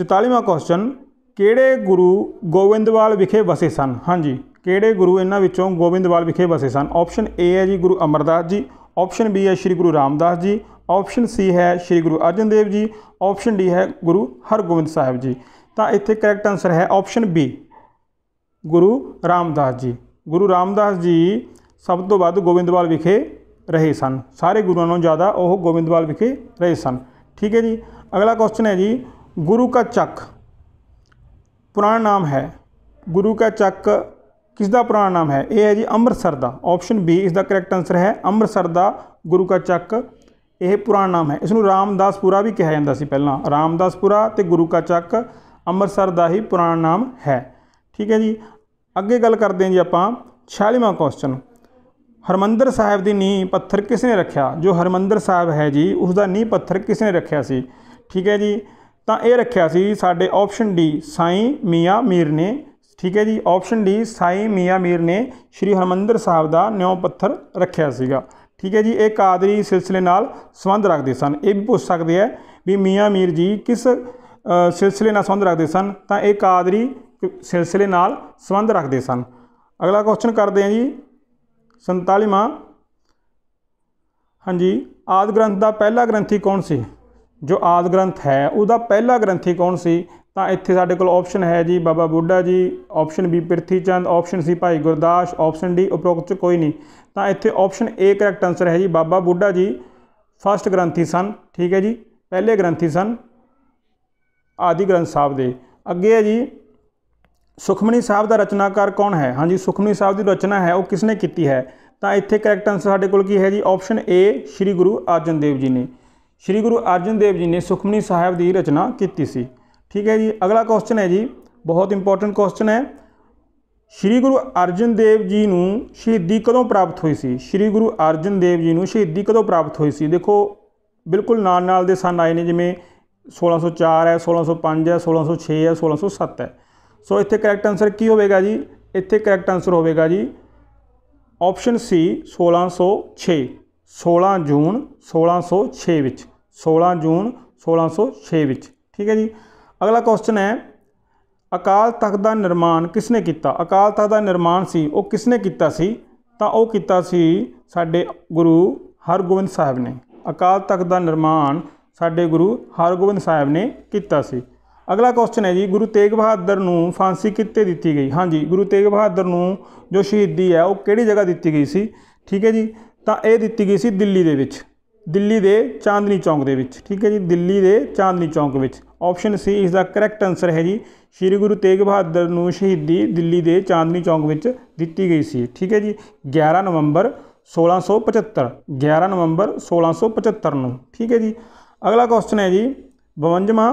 44ਵਾਂ ਕੁਐਸਚਨ ਕਿਹੜੇ ਗੁਰੂ ਗੋਵਿੰਦਵਾਲ ਵਿਖੇ ਵਸੇ ਸਨ ਹਾਂਜੀ ਕਿਹੜੇ ਗੁਰੂ ਇਹਨਾਂ ਵਿੱਚੋਂ ਗੋਵਿੰਦਵਾਲ ਵਿਖੇ ਵਸੇ ਸਨ ਆਪਸ਼ਨ A ਹੈ ਜੀ ਗੁਰੂ ਅਮਰਦਾਸ ਜੀ ਆਪਸ਼ਨ B ਹੈ ਸ਼੍ਰੀ ਗੁਰੂ ਰਾਮਦਾਸ ਜੀ ਆਪਸ਼ਨ C ਹੈ ਸ਼੍ਰੀ ਗੁਰੂ ਅਰਜਨ ਦੇਵ ਜੀ ਆਪਸ਼ਨ D ਹੈ ਗੁਰੂ ਹਰਗੋਬਿੰਦ ਸਾਹਿਬ ਜੀ ਤਾਂ ਇੱਥੇ ਕਰੈਕਟ ਆਨਸਰ ਹੈ ਆਪਸ਼ਨ B ਗੁਰੂ ਰਾਮਦਾਸ ਜੀ ਗੁਰੂ ਰਾਮਦਾਸ ਜੀ ਸਭ ਤੋਂ ਵੱਧ ਗੋਵਿੰਦਵਾਲ ਵਿਖੇ ਰਹੇ ਸਨ ਸਾਰੇ ਗੁਰੂਆਂ ਨਾਲੋਂ ਜ਼ਿਆਦਾ ਉਹ ਗੋਬਿੰਦਵਾਲ ਵਿਖੇ ਰਹੇ ਸਨ ਠੀਕ ਹੈ ਜੀ ਅਗਲਾ ਕੁਐਸਚਨ ਹੈ ਜੀ ਗੁਰੂ ਕਾ ਚੱਕ ਪੁਰਾਣਾ ਨਾਮ ਹੈ ਗੁਰੂ ਕਾ ਚੱਕ ਕਿਸ ਦਾ ਪੁਰਾਣਾ ਨਾਮ ਹੈ ਇਹ ਹੈ ਜੀ ਅੰਮ੍ਰਿਤਸਰ ਦਾ ਆਪਸ਼ਨ ਬੀ ਇਸ ਦਾ ਕਰੈਕਟ ਆਨਸਰ ਹੈ ਅੰਮ੍ਰਿਤਸਰ ਦਾ ਗੁਰੂ ਕਾ ਚੱਕ ਇਹ ਪੁਰਾਣਾ ਨਾਮ ਹੈ ਇਸ ਨੂੰ ਰਾਮਦਾਸਪੁਰਾ ਵੀ ਕਿਹਾ ਜਾਂਦਾ ਸੀ ਪਹਿਲਾਂ ਰਾਮਦਾਸਪੁਰਾ ਤੇ ਗੁਰੂ ਕਾ ਚੱਕ ਅੰਮ੍ਰਿਤਸਰ ਦਾ ਹੀ ਪੁਰਾਣਾ ਨਾਮ ਹੈ ਠੀਕ ਹੈ ਜੀ ਅੱਗੇ ਗੱਲ ਕਰਦੇ ਹਾਂ ਜੀ ਆਪਾਂ 46ਵਾਂ ਕੁਐਸਚਨ ਹਰਮੰਦਰ ਸਾਹਿਬ ਦੀ ਨੀਂਹ ਪੱਥਰ ਕਿਸ ਨੇ ਰੱਖਿਆ ਜੋ ਹਰਮੰਦਰ ਸਾਹਿਬ ਹੈ ਜੀ ਉਸ ਦਾ ਨੀਂਹ ਪੱਥਰ ਕਿਸ ਨੇ ਰੱਖਿਆ ਸੀ ਠੀਕ ਹੈ ਜੀ ਤਾਂ ਇਹ ਰੱਖਿਆ ਸੀ ਸਾਡੇ ਆਪਸ਼ਨ ਡੀ ਸਾਈ ਮੀਆਂ ਮੀਰ ਨੇ ਠੀਕ ਹੈ ਜੀ ਆਪਸ਼ਨ ਡੀ ਸਾਈ ਮੀਆਂ ਮੀਰ ਨੇ ਸ੍ਰੀ ਹਰਮੰਦਰ ਸਾਹਿਬ ਦਾ ਨਿਉ ਪੱਥਰ ਰੱਖਿਆ ਸੀਗਾ ਠੀਕ ਹੈ ਜੀ ਇਹ ਕਾਦਰੀ ਸਿਲਸਿਲੇ ਨਾਲ ਸੰਬੰਧ ਰੱਖਦੇ ਸਨ ਇਹ ਵੀ ਪੁੱਛ ਸਕਦੇ ਆ ਵੀ ਮੀਆਂ ਮੀਰ ਜੀ ਕਿਸ ਸਿਲਸਿਲੇ ਨਾਲ ਸੰਬੰਧ ਰੱਖਦੇ ਸਨ ਤਾਂ ਇਹ ਕਾਦਰੀ ਸਿਲਸਿਲੇ ਨਾਲ ਸੰਬੰਧ ਰੱਖਦੇ ਸਨ ਅਗਲਾ ਕੁਐਸਚਨ ਕਰਦੇ ਆ ਜੀ 47ਵਾਂ ਹਾਂਜੀ ਆਦ ਗ੍ਰੰਥ ਦਾ ਪਹਿਲਾ ਗ੍ਰੰਥੀ ਕੌਣ ਸੀ ਜੋ ਆਦ ਗ੍ਰੰਥ ਹੈ ਉਹਦਾ ਪਹਿਲਾ ਗ੍ਰੰਥੀ ਕੌਣ ਸੀ ਤਾਂ ਇੱਥੇ ਸਾਡੇ ਕੋਲ ਆਪਸ਼ਨ ਹੈ ਜੀ Baba Buddha ji option B Prithi Chand option C Bhai Gurdas option D ਉਪਰੋਕਤ ਕੋਈ ਨਹੀਂ ਤਾਂ ਇੱਥੇ ਆਪਸ਼ਨ ਏ ਕਰੈਕਟ ਆਨਸਰ ਹੈ ਜੀ ਬਾਬਾ ਬੁੱਢਾ ਜੀ ਫਸਟ ਗ੍ਰੰਥੀ ਸਨ ਠੀਕ ਹੈ ਜੀ ਪਹਿਲੇ ਗ੍ਰੰਥੀ ਸਨ ਆਦਿ ਗ੍ਰੰਥ ਸਾਹਿਬ ਦੇ ਅੱਗੇ ਹੈ ਜੀ ਸੁਖਮਨੀ ਸਾਹਿਬ ਦਾ ਰਚਨਾਕਾਰ ਕੌਣ ਹੈ ਹਾਂਜੀ ਸੁਖਮਨੀ ਸਾਹਿਬ ਦੀ ਰਚਨਾ ਹੈ ਉਹ ਕਿਸਨੇ ਕੀਤੀ ਹੈ ਤਾਂ ਇੱਥੇ ਕਰੈਕਟ ਆਨਸਰ ਸਾਡੇ ਕੋਲ ਕੀ ਹੈ ਜੀ ਆਪਸ਼ਨ ਏ ਸ੍ਰੀ ਗੁਰੂ ਅਰਜਨ ਦੇਵ ਜੀ ਨੇ ਸ੍ਰੀ ਗੁਰੂ ਅਰਜਨ ਦੇਵ ਜੀ ਨੇ ਸੁਖਮਨੀ ਸਾਹਿਬ ਦੀ ਰਚਨਾ ਕੀਤੀ ਸੀ ਠੀਕ ਹੈ ਜੀ ਅਗਲਾ ਕੁਐਸਚਨ ਹੈ ਜੀ ਬਹੁਤ ਇੰਪੋਰਟੈਂਟ ਕੁਐਸਚਨ ਹੈ ਸ੍ਰੀ ਗੁਰੂ ਅਰਜਨ ਦੇਵ ਜੀ ਨੂੰ ਸ਼ਹੀਦੀ ਕਦੋਂ ਪ੍ਰਾਪਤ ਹੋਈ ਸੀ ਸ੍ਰੀ ਗੁਰੂ ਅਰਜਨ ਦੇਵ ਜੀ ਨੂੰ ਸ਼ਹੀਦੀ ਕਦੋਂ ਪ੍ਰਾਪਤ ਹੋਈ ਸੀ ਦੇਖੋ ਬਿਲਕੁਲ ਨਾਲ ਨਾਲ ਦੇ ਸਨ ਆਏ ਨੇ ਜਿਵੇਂ 1604 ਹੈ 1605 ਹੈ 1606 ਹੈ 1607 ਹੈ ਸੋ ਇੱਥੇ ਕਰੈਕਟ ਆਨਸਰ ਕੀ ਹੋਵੇਗਾ ਜੀ ਇੱਥੇ ਕਰੈਕਟ ਆਨਸਰ ਹੋਵੇਗਾ ਜੀ ਆਪਸ਼ਨ ਸੀ 1606 16 ਜੂਨ 1606 ਵਿੱਚ 16 ਜੂਨ 1606 ਵਿੱਚ ਠੀਕ ਹੈ ਜੀ ਅਗਲਾ ਕੁਐਸਚਨ ਹੈ ਅਕਾਲ ਤਖਤ ਦਾ ਨਿਰਮਾਣ ਕਿਸਨੇ ਕੀਤਾ ਅਕਾਲ ਤਖਤ ਦਾ ਨਿਰਮਾਣ ਸੀ ਉਹ ਕਿਸਨੇ ਕੀਤਾ ਸੀ ਤਾਂ ਉਹ ਕੀਤਾ ਸੀ ਸਾਡੇ ਗੁਰੂ ਹਰਗੋਬਿੰਦ ਸਾਹਿਬ ਨੇ ਅਕਾਲ ਤਖਤ ਦਾ ਨਿਰਮਾਣ ਸਾਡੇ ਗੁਰੂ ਹਰਗੋਬਿੰਦ ਸਾਹਿਬ ਨੇ ਕੀਤਾ ਸੀ ਅਗਲਾ ਕੁਐਸਚਨ ਹੈ ਜੀ ਗੁਰੂ ਤੇਗ ਬਹਾਦਰ ਨੂੰ ਫਾਂਸੀ ਕਿੱਥੇ ਦਿੱਤੀ ਗਈ ਹਾਂਜੀ ਗੁਰੂ ਤੇਗ ਬਹਾਦਰ ਨੂੰ ਜੋ ਸ਼ਹੀਦੀ ਹੈ ਉਹ ਕਿਹੜੀ ਜਗ੍ਹਾ ਦਿੱਤੀ ਗਈ ਸੀ ਠੀਕ ਹੈ ਜੀ ਤਾਂ ਇਹ ਦਿੱਤੀ ਗਈ ਸੀ ਦਿੱਲੀ ਦੇ ਵਿੱਚ ਦਿੱਲੀ ਦੇ ਚਾਂਦਨੀ ਚੌਂਕ ਦੇ ਵਿੱਚ ਠੀਕ ਹੈ ਜੀ ਦਿੱਲੀ ਦੇ ਚਾਂਦਨੀ ਚੌਂਕ ਵਿੱਚ ਆਪਸ਼ਨ ਸੀ ਇਸ ਦਾ ਕਰੈਕਟ ਆਨਸਰ ਹੈ ਜੀ ਸ਼੍ਰੀ ਗੁਰੂ ਤੇਗ ਬਹਾਦਰ ਨੂੰ ਸ਼ਹੀਦੀ ਦਿੱਲੀ ਦੇ ਚਾਂਦਨੀ ਚੌਂਕ ਵਿੱਚ ਦਿੱਤੀ ਗਈ ਸੀ ਠੀਕ ਹੈ ਜੀ 11 ਨਵੰਬਰ 1675 11 ਨਵੰਬਰ 1675 ਨੂੰ ਠੀਕ ਹੈ ਜੀ ਅਗਲਾ ਕੁਐਸਚਨ ਹੈ ਜੀ 52ਵਾਂ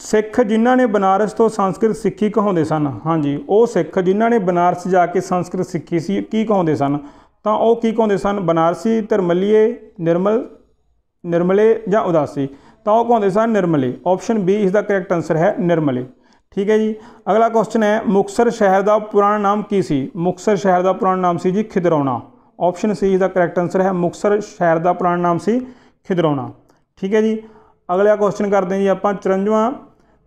ਸਿੱਖ ਜਿਨ੍ਹਾਂ ਨੇ ਬਨਾਰਸ ਤੋਂ ਸੰਸਕ੍ਰਿਤ ਸਿੱਖੀ ਕਹਾਉਂਦੇ ਸਨ ਹਾਂਜੀ ਉਹ ਸਿੱਖ ਜਿਨ੍ਹਾਂ ਨੇ ਬਨਾਰਸ ਜਾ ਕੇ ਸੰਸਕ੍ਰਿਤ ਸਿੱਖੀ ਸੀ ਕੀ ਕਹਾਉਂਦੇ ਸਨ ਤਾਂ ਉਹ ਕੀ ਕਹਾਉਂਦੇ ਸਨ ਬਨਾਰਸੀ ਧਰਮਲੀਏ ਨਿਰਮਲ ਨਿਰਮਲੇ ਜਾਂ ਉਦਾਸੀ ਤਾਂ ਉਹ ਕਹਾਉਂਦੇ ਸਨ ਨਿਰਮਲੇ ਆਪਸ਼ਨ ਬੀ ਇਸ ਦਾ ਕਰੈਕਟ ਆਨਸਰ ਹੈ ਨਿਰਮਲੇ ਠੀਕ ਹੈ ਜੀ ਅਗਲਾ ਕੁਐਸਚਨ ਹੈ ਮੁਕਸਰ ਸ਼ਹਿਰ ਦਾ ਪੁਰਾਣਾ ਨਾਮ ਕੀ ਸੀ ਮੁਕਸਰ ਸ਼ਹਿਰ ਦਾ ਪੁਰਾਣਾ ਨਾਮ ਸੀ ਜੀ ਖਿਦਰਾਉਣਾ ਆਪਸ਼ਨ ਸੀ ਇਸ ਦਾ ਕਰੈਕਟ ਆਨਸਰ ਹੈ ਮੁਕਸਰ ਸ਼ਹਿਰ ਦਾ ਪੁਰਾਣਾ ਨਾਮ ਸੀ ਖਿਦਰਾਉਣਾ ਠੀਕ ਹੈ ਜੀ ਅਗਲਾ ਕੁਐਸਚਨ ਕਰਦੇ ਜੀ ਆਪਾਂ 54ਵਾਂ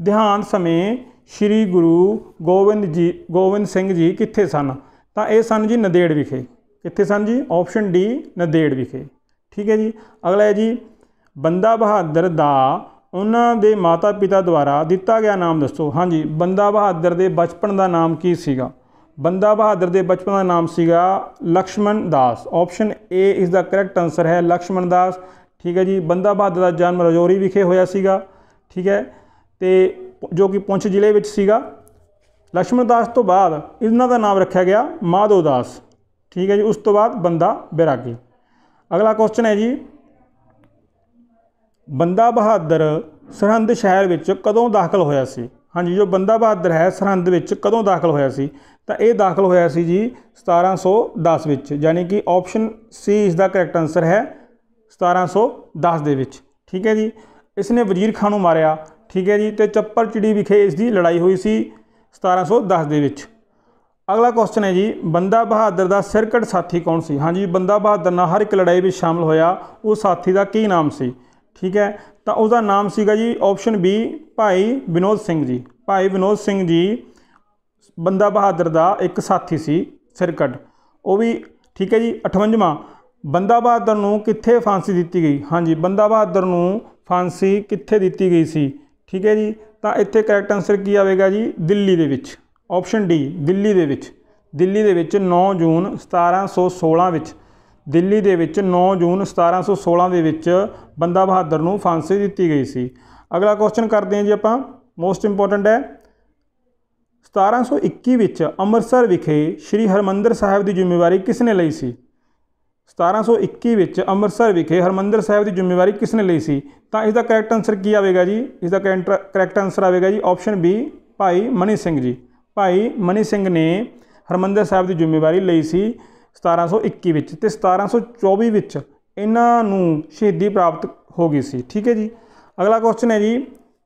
ਧਿਆਨ ਸਮੇਂ ਸ੍ਰੀ ਗੁਰੂ ਗੋਬਿੰਦ ਜੀ ਗੋਬਿੰਦ ਸਿੰਘ ਜੀ ਕਿੱਥੇ ਸਨ ਤਾਂ ਇਹ ਸਨ ਜੀ ਨਦੇੜ ਵਿਖੇ ਕਿੱਥੇ ਸਨ ਜੀ ਆਪਸ਼ਨ ਡੀ ਨਦੇੜ ਵਿਖੇ ਠੀਕ ਹੈ ਜੀ ਅਗਲਾ ਹੈ ਜੀ ਬੰਦਾ ਬਹਾਦਰ ਦਾ ਉਹਨਾਂ ਦੇ ਮਾਤਾ-ਪਿਤਾ ਦੁਆਰਾ ਦਿੱਤਾ ਗਿਆ ਨਾਮ ਦੱਸੋ ਹਾਂਜੀ ਬੰਦਾ ਬਹਾਦਰ ਦੇ ਬਚਪਨ ਦਾ ਨਾਮ ਕੀ ਸੀਗਾ ਬੰਦਾ ਬਹਾਦਰ ਦੇ ਬਚਪਨ ਦਾ ਨਾਮ ਸੀਗਾ ਲਕਸ਼ਮਣ ਦਾਸ ਆਪਸ਼ਨ ਏ ਇਸ ਦਾ ਕਰੈਕਟ ਆਨਸਰ ਹੈ ਲਕਸ਼ਮਣ ਦਾਸ ਠੀਕ ਹੈ ਜੀ ਬੰਦਾ ਬਹਾਦਰ ਦਾ ਜਨਮ ਰਜੌਰੀ ਵਿਖੇ ਹੋਇਆ ਸੀਗਾ ਠੀਕ ਹੈ ਤੇ ਜੋ ਕਿ ਪੁੰਛ ਜ਼ਿਲ੍ਹੇ ਵਿੱਚ ਸੀਗਾ ਲక్ష్ਮਣ ਦਾਸ ਤੋਂ ਬਾਅਦ ਇਹਨਾਂ ਦਾ ਨਾਮ ਰੱਖਿਆ ਗਿਆ ਮਾਧੋ ਦਾਸ ਠੀਕ ਹੈ ਜੀ ਉਸ ਤੋਂ ਬਾਅਦ ਬੰਦਾ ਬੇਰਾਗੀ ਅਗਲਾ ਕੁਐਸਚਨ ਹੈ ਜੀ ਬੰਦਾ ਬਹਾਦਰ ਸਰਹੰਦ ਸ਼ਹਿਰ ਵਿੱਚ ਕਦੋਂ ਦਾਖਲ ਹੋਇਆ ਸੀ ਹਾਂਜੀ ਜੋ ਬੰਦਾ ਬਹਾਦਰ ਹੈ ਸਰਹੰਦ ਵਿੱਚ ਕਦੋਂ ਦਾਖਲ ਹੋਇਆ ਸੀ ਤਾਂ ਇਹ ਦਾਖਲ ਹੋਇਆ ਸੀ ਜੀ 1710 ਵਿੱਚ ਯਾਨੀ ਕਿ ਆਪਸ਼ਨ ਸੀ ਇਸ ਦਾ ਕਰੈਕਟ ਆਨਸਰ ਹੈ 1710 ਦੇ ਵਿੱਚ ਠੀਕ ਹੈ ਜੀ ਇਸ ਨੇ ਵਜ਼ੀਰ ਖਾਨ ਨੂੰ ਮਾਰਿਆ ਠੀਕ ਹੈ ਜੀ ਤੇ ਚੱਪਰ ਚਿੜੀ ਵਿਖੇ ਇਸ ਦੀ ਲੜਾਈ ਹੋਈ ਸੀ 1710 ਦੇ ਵਿੱਚ ਅਗਲਾ ਕੁਐਸਚਨ ਹੈ ਜੀ ਬੰਦਾ ਬਹਾਦਰ ਦਾ ਸਿਰਕਟ ਸਾਥੀ ਕੌਣ ਸੀ ਹਾਂਜੀ ਬੰਦਾ ਬਹਾਦਰ ਨਾਲ ਹਰ ਇੱਕ ਲੜਾਈ ਵਿੱਚ ਸ਼ਾਮਲ ਹੋਇਆ ਉਹ ਸਾਥੀ ਦਾ ਕੀ ਨਾਮ ਸੀ ਠੀਕ ਹੈ ਤਾਂ ਉਹਦਾ ਨਾਮ ਸੀਗਾ ਜੀ ਆਪਸ਼ਨ ਬੀ ਭਾਈ ਵਿਨੋਦ ਸਿੰਘ ਜੀ ਭਾਈ ਵਿਨੋਦ ਸਿੰਘ ਜੀ ਬੰਦਾ ਬਹਾਦਰ ਦਾ ਇੱਕ ਸਾਥੀ ਸੀ ਸਿਰਕਟ ਉਹ ਵੀ ਠੀਕ ਹੈ ਜੀ 58ਵਾਂ ਬੰਦਾ ਬਹਾਦਰ ਨੂੰ ਕਿੱਥੇ ਫਾਂਸੀ ਦਿੱਤੀ ਗਈ ਹਾਂਜੀ ਬੰਦਾ ਬਹਾਦਰ ਨੂੰ ਫਾਂਸੀ ਕਿੱਥੇ ਦਿੱਤੀ ਗਈ ਸੀ ਠੀਕ ਹੈ ਜੀ ਤਾਂ ਇੱਥੇ ਕਰੈਕਟ ਆਨਸਰ ਕੀ ਆਵੇਗਾ ਜੀ ਦਿੱਲੀ ਦੇ ਵਿੱਚ ਆਪਸ਼ਨ ਡੀ ਦਿੱਲੀ ਦੇ ਵਿੱਚ ਦਿੱਲੀ ਦੇ ਵਿੱਚ 9 ਜੂਨ 1716 ਵਿੱਚ ਦਿੱਲੀ ਦੇ ਵਿੱਚ 9 ਜੂਨ 1716 ਦੇ ਵਿੱਚ ਬੰਦਾ ਬਹਾਦਰ ਨੂੰ ਫਾਂਸੀ ਦਿੱਤੀ ਗਈ ਸੀ ਅਗਲਾ ਕੁਐਸਚਨ ਕਰਦੇ ਹਾਂ ਜੀ ਆਪਾਂ ਮੋਸਟ ਇੰਪੋਰਟੈਂਟ ਹੈ 1721 ਵਿੱਚ ਅੰਮ੍ਰਿਤਸਰ ਵਿਖੇ ਸ੍ਰੀ ਹਰਮੰਦਰ ਸਾਹਿਬ ਦੀ ਜ਼ਿੰਮੇਵਾਰੀ ਕਿਸ ਨੇ ਲਈ ਸੀ 1721 ਵਿੱਚ ਅੰਮ੍ਰਿਤਸਰ ਵਿਖੇ ਹਰਮੰਦਰ ਸਾਹਿਬ ਦੀ ਜ਼ਿੰਮੇਵਾਰੀ ਕਿਸ ਨੇ ਲਈ ਸੀ ਤਾਂ ਇਸ ਦਾ ਕਰੈਕਟ ਆਨਸਰ ਕੀ ਆਵੇਗਾ ਜੀ ਇਸ ਦਾ ਕਰੈਕਟ ਆਨਸਰ ਆਵੇਗਾ ਜੀ ਆਪਸ਼ਨ ਬੀ ਭਾਈ ਮਨੀ ਸਿੰਘ ਜੀ ਭਾਈ ਮਨੀ ਸਿੰਘ ਨੇ ਹਰਮੰਦਰ ਸਾਹਿਬ ਦੀ ਜ਼ਿੰਮੇਵਾਰੀ ਲਈ ਸੀ 1721 ਵਿੱਚ ਤੇ 1724 ਵਿੱਚ ਇਹਨਾਂ ਨੂੰ ਸ਼ਹੀਦੀ ਪ੍ਰਾਪਤ ਹੋ ਗਈ ਸੀ ਠੀਕ ਹੈ ਜੀ ਅਗਲਾ ਕੁਐਸਚਨ ਹੈ ਜੀ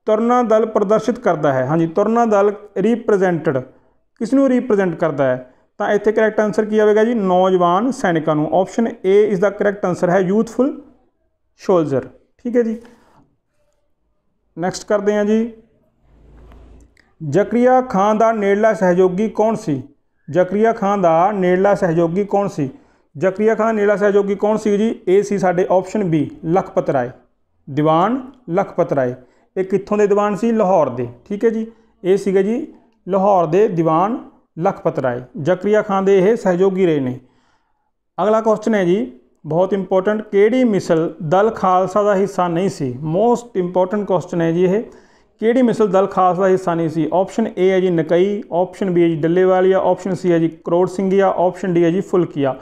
ਤੁਰਨਾ ਦਲ ਪ੍ਰਦਰਸ਼ਿਤ ਕਰਦਾ ਹੈ ਹਾਂਜੀ ਤੁਰਨਾ ਦਲ ਰਿਪਰੈਜ਼ੈਂਟਡ ਕਿਸ ਨੂੰ ਰਿਪਰੈਜ਼ੈਂਟ ਕਰਦਾ ਹੈ ਤਾਂ ਇੱਥੇ ਕਰੈਕਟ ਆਨਸਰ ਕੀ ਆਵੇਗਾ ਜੀ ਨੌਜਵਾਨ ਸੈਨਿਕਾਂ ਨੂੰ ਆਪਸ਼ਨ ਏ ਇਸ ਦਾ ਕਰੈਕਟ ਆਨਸਰ ਹੈ ਯੂਥਫੁਲ ਸੋਲਜਰ ਠੀਕ ਹੈ ਜੀ ਨੈਕਸਟ ਕਰਦੇ ਹਾਂ ਜੀ ਜ਼ਕਰੀਆ ਖਾਨ ਦਾ ਨੇੜਲਾ ਸਹਿਯੋਗੀ ਕੌਣ ਸੀ ਜ਼ਕਰੀਆ ਖਾਨ ਦਾ ਨੇੜਲਾ ਸਹਿਯੋਗੀ ਕੌਣ ਸੀ ਜ਼ਕਰੀਆ ਖਾਨ ਨੇੜਲਾ ਸਹਿਯੋਗੀ ਕੌਣ ਸੀ ਜੀ ਏ ਸੀ ਸਾਡੇ ਆਪਸ਼ਨ ਬੀ ਲਖਪਤ ਰਾਏ ਦੀਵਾਨ ਲਖਪਤ ਰਾਏ ਇਹ ਕਿੱਥੋਂ ਦੇ ਦੀਵਾਨ ਸੀ ਲਾਹੌਰ ਦੇ ਠੀਕ ਹੈ ਜੀ ਇਹ ਸੀਗਾ ਜੀ ਲਾਹੌਰ ਦੇ ਦੀਵਾਨ ਲਖਪਤ ਰਾਏ ਜ਼ਕਰੀਆ ਖਾਨ ਦੇ ਇਹ ਸਹਿਯੋਗੀ ਰਹੇ ਨੇ ਅਗਲਾ ਕੁਐਸਚਨ ਹੈ ਜੀ ਬਹੁਤ ਇੰਪੋਰਟੈਂਟ ਕਿਹੜੀ ਮਿਸਲ ਦਲ ਖਾਲਸਾ ਦਾ ਹਿੱਸਾ ਨਹੀਂ ਸੀ ਮੋਸਟ ਇੰਪੋਰਟੈਂਟ ਕੁਐਸਚਨ ਹੈ ਜੀ ਇਹ ਕਿਹੜੀ ਮਿਸਲ ਦਲ ਖਾਲਸਾ ਦਾ ਹਿੱਸਾ ਨਹੀਂ ਸੀ ਆਪਸ਼ਨ ਏ ਹੈ ਜੀ ਨਕਈ ਆਪਸ਼ਨ ਬੀ ਹੈ ਜੀ ਡੱਲੇਵਾਲੀਆ ਆਪਸ਼ਨ ਸੀ ਹੈ ਜੀ ਕਰੋੜ ਸਿੰਘੀਆ ਆਪਸ਼ਨ ਡੀ ਹੈ ਜੀ ਫੁਲਕੀਆ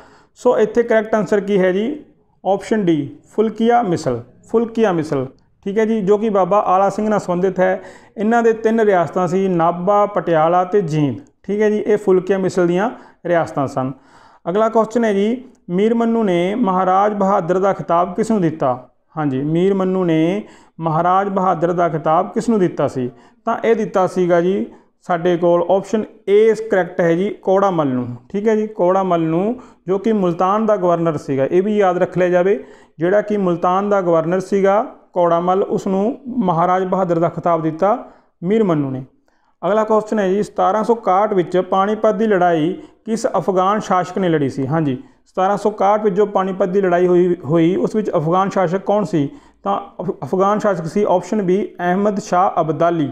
ਸੋ ਇੱਥੇ ਕਰੈਕਟ ਆਨਸਰ ਕੀ ਹੈ ਜੀ ਆਪਸ਼ਨ ਡੀ ਫੁਲਕੀਆ ਮਿਸਲ ਫੁਲਕੀਆ ਮਿਸਲ ਠੀਕ ਹੈ ਜੀ ਜੋ ਕਿ ਬਾਬਾ ਆਲਾ ਸਿੰਘ ਨਾਲ ਸੰਬੰਧਿਤ ਹੈ ਇਹਨਾਂ ਦੇ ਤਿੰਨ ਰਿਆਸਤਾਂ ਸੀ ਨਾਭਾ ਪਟਿਆਲਾ ਤੇ ਜੀਂਦ ਠੀਕ ਹੈ ਜੀ ਇਹ ਫੁਲਕੀਆਂ ਮਿਸਲ ਦੀਆਂ ਰਿਆਸਤਾਂ ਸਨ ਅਗਲਾ ਕੁਐਸਚਨ ਹੈ ਜੀ ਮੀਰ ਮੰਨੂ ਨੇ ਮਹਾਰਾਜ ਬਹਾਦਰ ਦਾ ਖਿਤਾਬ ਕਿਸ ਨੂੰ ਦਿੱਤਾ ਹਾਂਜੀ ਮੀਰ ਮੰਨੂ ਨੇ ਮਹਾਰਾਜ ਬਹਾਦਰ ਦਾ ਖਿਤਾਬ ਕਿਸ ਨੂੰ ਦਿੱਤਾ ਸੀ ਤਾਂ ਇਹ ਦਿੱਤਾ ਸੀਗਾ ਜੀ ਸਾਡੇ ਕੋਲ ਆਪਸ਼ਨ ਏ ਇਸ ਕਰੈਕਟ ਹੈ ਜੀ ਕੋੜਾ ਮਲ ਨੂੰ ਠੀਕ ਹੈ ਜੀ ਕੋੜਾ ਮਲ ਨੂੰ ਜੋ ਕਿ ਮਲਤਾਨ ਦਾ ਗਵਰਨਰ ਸੀਗਾ ਇਹ ਵੀ ਯਾਦ ਰੱਖ ਲਿਆ ਜਾਵੇ ਜਿਹੜਾ ਕਿ ਮਲਤਾਨ ਦਾ ਗਵਰਨਰ ਸੀਗਾ ਕੋੜਾ ਮਲ ਉਸ ਨੂੰ ਮਹਾਰਾਜ ਬਹਾਦਰ ਦਾ ਖਿਤਾਬ ਦਿੱਤਾ ਮੀਰ ਮੰਨੂ ਨੇ ਅਗਲਾ ਕੁਐਸਚਨ ਹੈ ਜੀ 1761 ਵਿੱਚ ਪਾਣੀਪਤ ਦੀ ਲੜਾਈ ਕਿਸ ਅਫਗਾਨ ਸ਼ਾਸਕ ਨੇ ਲੜੀ ਸੀ ਹਾਂਜੀ 1761 ਵਿੱਚ ਜੋ ਪਾਣੀਪਤ ਦੀ ਲੜਾਈ ਹੋਈ ਹੋਈ ਉਸ ਵਿੱਚ ਅਫਗਾਨ ਸ਼ਾਸਕ ਕੌਣ ਸੀ ਤਾਂ ਅਫਗਾਨ ਸ਼ਾਸਕ ਸੀ ਆਪਸ਼ਨ ਬੀ ਅਹਿਮਦ ਸ਼ਾਹ ਅਬਦਾਲੀ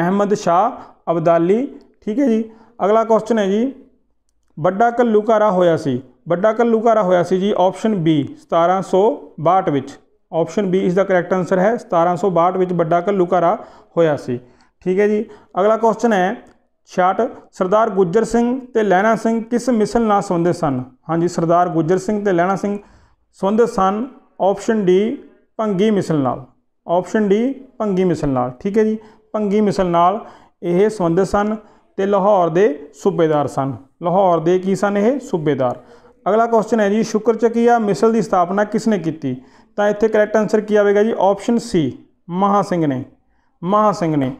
ਅਹਿਮਦ ਸ਼ਾਹ ਅਬਦਾਲੀ ਠੀਕ ਹੈ ਜੀ ਅਗਲਾ ਕੁਐਸਚਨ ਹੈ ਜੀ ਵੱਡਾ ਕੱਲੂਕਾਰਾ ਹੋਇਆ ਸੀ ਵੱਡਾ ਕੱਲੂਕਾਰਾ ਹੋਇਆ ਸੀ ਜੀ ਆਪਸ਼ਨ ਬੀ 1762 ਵਿੱਚ ਆਪਸ਼ਨ ਬੀ ਇਸ ਦਾ ਕਰੈਕਟ ਆਨਸਰ ਹੈ 1762 ਵਿੱਚ ਵੱਡਾ ਕੱਲੂਕਾਰਾ ਹੋਇਆ ਸੀ ਠੀਕ ਹੈ ਜੀ ਅਗਲਾ ਕੁਐਸਚਨ ਹੈ 66 ਸਰਦਾਰ ਗੁੱਜਰ ਸਿੰਘ ਤੇ ਲੈਣਾ ਸਿੰਘ ਕਿਸ ਮਿਸਲ ਨਾਲ ਸੰਬੰਧਿਤ ਸਨ ਹਾਂਜੀ ਸਰਦਾਰ ਗੁੱਜਰ ਸਿੰਘ ਤੇ ਲੈਣਾ ਸਿੰਘ ਸੰਬੰਧਿਤ ਸਨ ਆਪਸ਼ਨ ਡੀ ਪੰਗੀ ਮਿਸਲ ਨਾਲ ਆਪਸ਼ਨ ਡੀ ਪੰਗੀ ਮਿਸਲ ਨਾਲ ਠੀਕ ਹੈ ਜੀ ਪੰਗੀ ਮਿਸਲ ਨਾਲ ਇਹ ਸੰਬੰਧਿਤ ਸਨ ਤੇ ਲਾਹੌਰ ਦੇ ਸੂਬੇਦਾਰ ਸਨ ਲਾਹੌਰ ਦੇ ਕੀ ਸਨ ਇਹ ਸੂਬੇਦਾਰ ਅਗਲਾ ਕੁਐਸਚਨ ਹੈ ਜੀ ਸ਼ੁਕਰਚਕੀਆ ਮਿਸਲ ਦੀ ਸਥਾਪਨਾ ਕਿਸ ਨੇ ਕੀਤੀ ਤਾਂ ਇੱਥੇ ਕਰੈਕਟ ਆਨਸਰ ਕੀ ਆਵੇਗਾ ਜੀ ਆਪਸ਼ਨ ਸੀ ਮਹਾ ਸਿੰਘ ਨੇ ਮਹਾ ਸਿੰਘ ਨੇ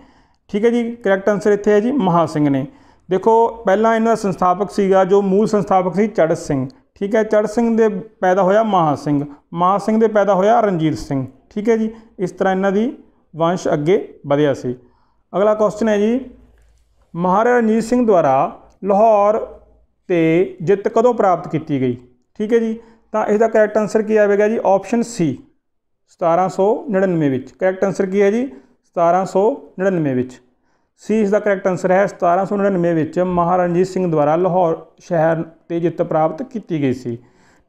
ਠੀਕ ਹੈ ਜੀ ਕਰੈਕਟ ਆਨਸਰ ਇੱਥੇ ਹੈ ਜੀ ਮਹਾ ਸਿੰਘ ਨੇ ਦੇਖੋ ਪਹਿਲਾਂ ਇਹਨਾਂ ਦਾ ਸੰਸਥਾਪਕ ਸੀਗਾ ਜੋ ਮੂਲ ਸੰਸਥਾਪਕ ਸੀ ਚੜ੍ਹ ਸਿੰਘ ਠੀਕ ਹੈ ਚੜ੍ਹ ਸਿੰਘ ਦੇ ਪੈਦਾ ਹੋਇਆ ਮਹਾ ਸਿੰਘ ਮਹਾ ਸਿੰਘ ਦੇ ਪੈਦਾ ਹੋਇਆ ਰਣਜੀਤ ਸਿੰਘ ਠੀਕ ਹੈ ਜੀ ਇਸ ਤਰ੍ਹਾਂ ਇਹਨਾਂ ਦੀ ਵੰਸ਼ ਅੱਗੇ ਵਧਿਆ ਸੀ ਅਗਲਾ ਕੁਐਸਚਨ ਹੈ ਜੀ ਮਹਾਰਾਜਾ ਰਣਜੀਤ ਸਿੰਘ ਦੁਆਰਾ ਲਾਹੌਰ ਤੇ ਜਿੱਤ ਕਦੋਂ ਪ੍ਰਾਪਤ ਕੀਤੀ ਗਈ ਠੀਕ ਹੈ ਜੀ ਤਾਂ ਇਸ ਦਾ ਕਰੈਕਟ ਆਨਸਰ ਕੀ ਆਵੇਗਾ ਜੀ ਆਪਸ਼ਨ ਸੀ 1799 ਵਿੱਚ ਕਰੈਕਟ ਆਨਸਰ ਕੀ ਹੈ ਜੀ 1799 ਵਿੱਚ ਸੀ ਇਸ ਦਾ ਕਰੈਕਟ ਆਨਸਰ ਹੈ 1799 ਵਿੱਚ ਮਹਾਰਾਜਾ ਰਣਜੀਤ ਸਿੰਘ ਦੁਆਰਾ ਲਾਹੌਰ ਸ਼ਹਿਰ ਤੇ ਜਿੱਤ ਪ੍ਰਾਪਤ ਕੀਤੀ ਗਈ ਸੀ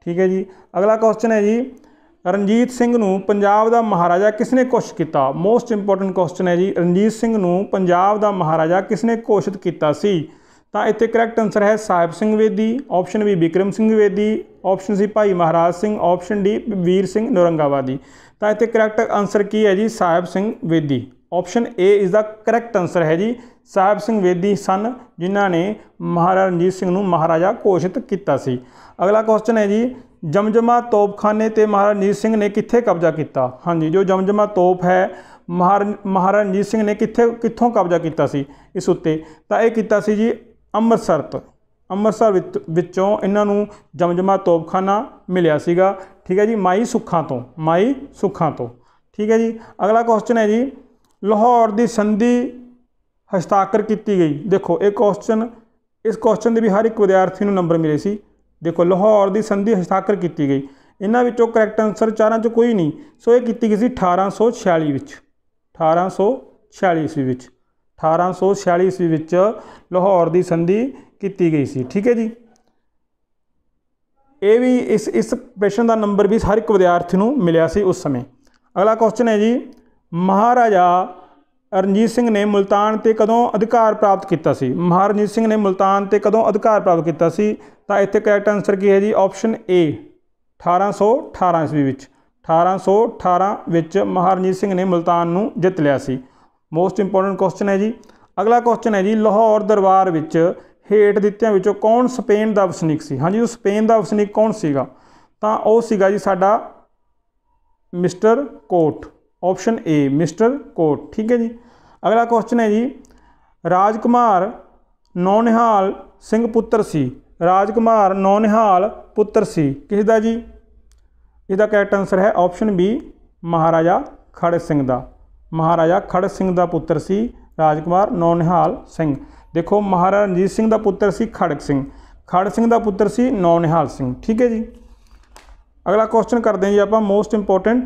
ਠੀਕ ਹੈ ਜੀ ਅਗਲਾ ਕੁਐਸਚਨ ਹੈ ਜੀ ਰਣਜੀਤ ਸਿੰਘ ਨੂੰ ਪੰਜਾਬ ਦਾ ਮਹਾਰਾਜਾ ਕਿਸਨੇ ਘੋਸ਼ਿਤ ਕੀਤਾ ਮੋਸਟ ਇੰਪੋਰਟੈਂਟ ਕੁਐਸਚਨ ਹੈ ਜੀ ਰਣਜੀਤ ਸਿੰਘ ਨੂੰ ਪੰਜਾਬ ਦਾ ਮਹਾਰਾਜਾ ਕਿਸਨੇ ਘੋਸ਼ਿਤ ਕੀਤਾ ਸੀ ਤਾਂ ਇੱਥੇ ਕਰੈਕਟ ਆਨਸਰ ਹੈ Sahib Singh Vedi option B Vikram Singh Vedi option C Bhai Maharaj Singh option D Vir Singh Naurangabadi ਤਾਂ ਇੱਥੇ ਕਰੈਕਟ ਆਨਸਰ ਕੀ ਹੈ ਜੀ ਸਾਹਿਬ ਸਿੰਘ ਵੇਦੀ ਆਪਸ਼ਨ A ਇਸ ਦਾ ਕਰੈਕਟ ਆਨਸਰ ਹੈ ਜੀ ਸਾਹਿਬ ਸਿੰਘ ਵੇਦੀ ਸਨ ਜਿਨ੍ਹਾਂ ਨੇ ਮਹਾਰਾਜ ਰਣਜੀਤ ਸਿੰਘ ਨੂੰ ਮਹਾਰਾਜਾ ਘੋਸ਼ਿਤ ਕੀਤਾ ਸੀ ਅਗਲਾ ਕੁਐਸਚਨ ਹੈ ਜੀ ਜਮਜਮਾ ਤੋਪਖਾਨੇ ਤੇ ਮਹਾਰਾਜ ਰਣਜੀਤ ਸਿੰਘ ਨੇ ਕਿੱਥੇ ਕਬਜ਼ਾ ਕੀਤਾ ਹਾਂਜੀ ਜੋ ਜਮਜਮਾ ਤੋਪ ਹੈ ਮਹਾਰਾਜ ਰਣਜੀਤ ਸਿੰਘ ਨੇ ਕਿੱਥੇ ਕਿੱਥੋਂ ਕਬਜ਼ਾ ਕੀਤਾ ਸੀ ਇਸ ਉੱਤੇ ਤਾਂ ਇਹ ਕੀਤਾ ਸੀ ਜੀ ਅੰਮ੍ਰਿਤਸਰ ਤੋਂ ਅੰਮ੍ਰਿਤਸਰ ਵਿੱਚੋਂ ਇਹਨਾਂ ਨੂੰ ਜਮਜਮਾ ਤੋਪਖਾਨਾ ਮਿਲਿਆ ਸੀਗਾ ਠੀਕ ਹੈ ਜੀ ਮਾਈ ਸੁੱਖਾਂ ਤੋਂ ਮਾਈ ਸੁੱਖਾਂ ਤੋਂ ਠੀਕ ਹੈ ਜੀ ਅਗਲਾ ਕੁਐਸਚਨ ਹੈ ਜੀ ਲਾਹੌਰ ਦੀ ਸੰਧੀ ਹਸਤਾਖਰ ਕੀਤੀ ਗਈ ਦੇਖੋ ਇਹ ਕੁਐਸਚਨ ਇਸ ਕੁਐਸਚਨ ਦੇ ਵੀ ਹਰ ਇੱਕ ਵਿਦਿਆਰਥੀ ਨੂੰ ਨੰਬਰ ਮਿਲੇ ਸੀ ਦੇਖੋ ਲਾਹੌਰ ਦੀ ਸੰਧੀ ਹਸਤਾਖਰ ਕੀਤੀ ਗਈ ਇਹਨਾਂ ਵਿੱਚੋਂ ਕਰੈਕਟ ਆਨਸਰ ਚਾਰਾਂ ਚ ਕੋਈ ਨਹੀਂ ਸੋ ਇਹ ਕੀਤੀ ਗਈ ਸੀ 1846 ਵਿੱਚ 1846 ਈਸਵੀ ਵਿੱਚ 1846 ਈਸਵੀ ਵਿੱਚ ਲਾਹੌਰ ਦੀ ਸੰਧੀ ਕੀਤੀ ਗਈ ਸੀ ਠੀਕ ਹੈ ਜੀ ਇਹ ਵੀ ਇਸ ਇਸ ਪ੍ਰਸ਼ਨ ਦਾ ਨੰਬਰ ਵੀ ਹਰ ਇੱਕ ਵਿਦਿਆਰਥੀ ਨੂੰ ਮਿਲਿਆ ਸੀ ਉਸ ਸਮੇਂ ਅਗਲਾ ਕੁਐਸਚਨ ਹੈ ਜੀ ਮਹਾਰਾਜਾ ਰਣਜੀਤ ਸਿੰਘ ਨੇ ਮਲਤਾਨ ਤੇ ਕਦੋਂ ਅਧਿਕਾਰ ਪ੍ਰਾਪਤ ਕੀਤਾ ਸੀ ਮਹਾਰਜੀਤ ਸਿੰਘ ਨੇ ਮਲਤਾਨ ਤੇ ਕਦੋਂ ਅਧਿਕਾਰ ਪ੍ਰਾਪਤ ਕੀਤਾ ਸੀ ਤਾਂ ਇੱਥੇ ਕਰੈਕਟ ਆਨਸਰ ਕੀ ਹੈ ਜੀ ਆਪਸ਼ਨ ਏ 1818 ਈਸਵੀ ਵਿੱਚ 1818 ਵਿੱਚ ਮਹਾਰਜੀਤ ਸਿੰਘ ਨੇ ਮਲਤਾਨ ਨੂੰ ਜਿੱਤ ਲਿਆ ਸੀ ਮੋਸਟ ਇੰਪੋਰਟੈਂਟ ਕੁਐਸਚਨ ਹੈ ਜੀ ਅਗਲਾ ਕੁਐਸਚਨ ਹੈ ਜੀ ਲਾਹੌਰ ਦਰਬਾਰ ਵਿੱਚ ਹੇਠ ਦਿੱਤਿਆਂ ਵਿੱਚੋਂ ਕੌਣ ਸਪੇਨ ਦਾ ਵਸਨੀਕ ਸੀ ਹਾਂਜੀ ਉਹ ਸਪੇਨ ਦਾ ਵਸਨੀਕ ਕੌਣ ਸੀਗਾ ਤਾਂ ਉਹ ਸੀਗਾ ਜੀ ਸਾਡਾ mister Coote option A mister Coote ਠੀਕ ਹੈ ਜੀ ਅਗਲਾ ਕੁਐਸਚਨ ਹੈ ਜੀ ਰਾਜਕੁਮਾਰ ਨੌਨਿਹਾਲ ਸਿੰਘ ਪੁੱਤਰ ਸੀ ਰਾਜਕੁਮਾਰ ਨੌਨਿਹਾਲ ਪੁੱਤਰ ਸੀ ਕਿਸ ਦਾ ਜੀ ਇਹਦਾ ਕਰੈਕਟ ਆਨਸਰ ਹੈ ਆਪਸ਼ਨ ਬੀ ਮਹਾਰਾਜਾ ਖੜ ਸਿੰਘ ਦਾ ਮਹਾਰਾਜਾ ਖੜ ਸਿੰਘ ਦਾ ਪੁੱਤਰ ਸੀ ਰਾਜਕੁਮਾਰ ਨੌਨਿਹਾਲ ਸਿੰਘ ਦੇਖੋ ਮਹਾਰਾਜਾ ਰਣਜੀਤ ਸਿੰਘ ਦਾ ਪੁੱਤਰ ਸੀ ਖੜਕ ਸਿੰਘ ਖੜ ਸਿੰਘ ਦਾ ਪੁੱਤਰ ਸੀ ਨੌਨਿਹਾਲ ਸਿੰਘ ਠੀਕ ਹੈ ਜੀ ਅਗਲਾ ਕੁਐਸਚਨ ਕਰਦੇ ਹਾਂ ਜੀ ਆਪਾਂ ਮੋਸਟ ਇੰਪੋਰਟੈਂਟ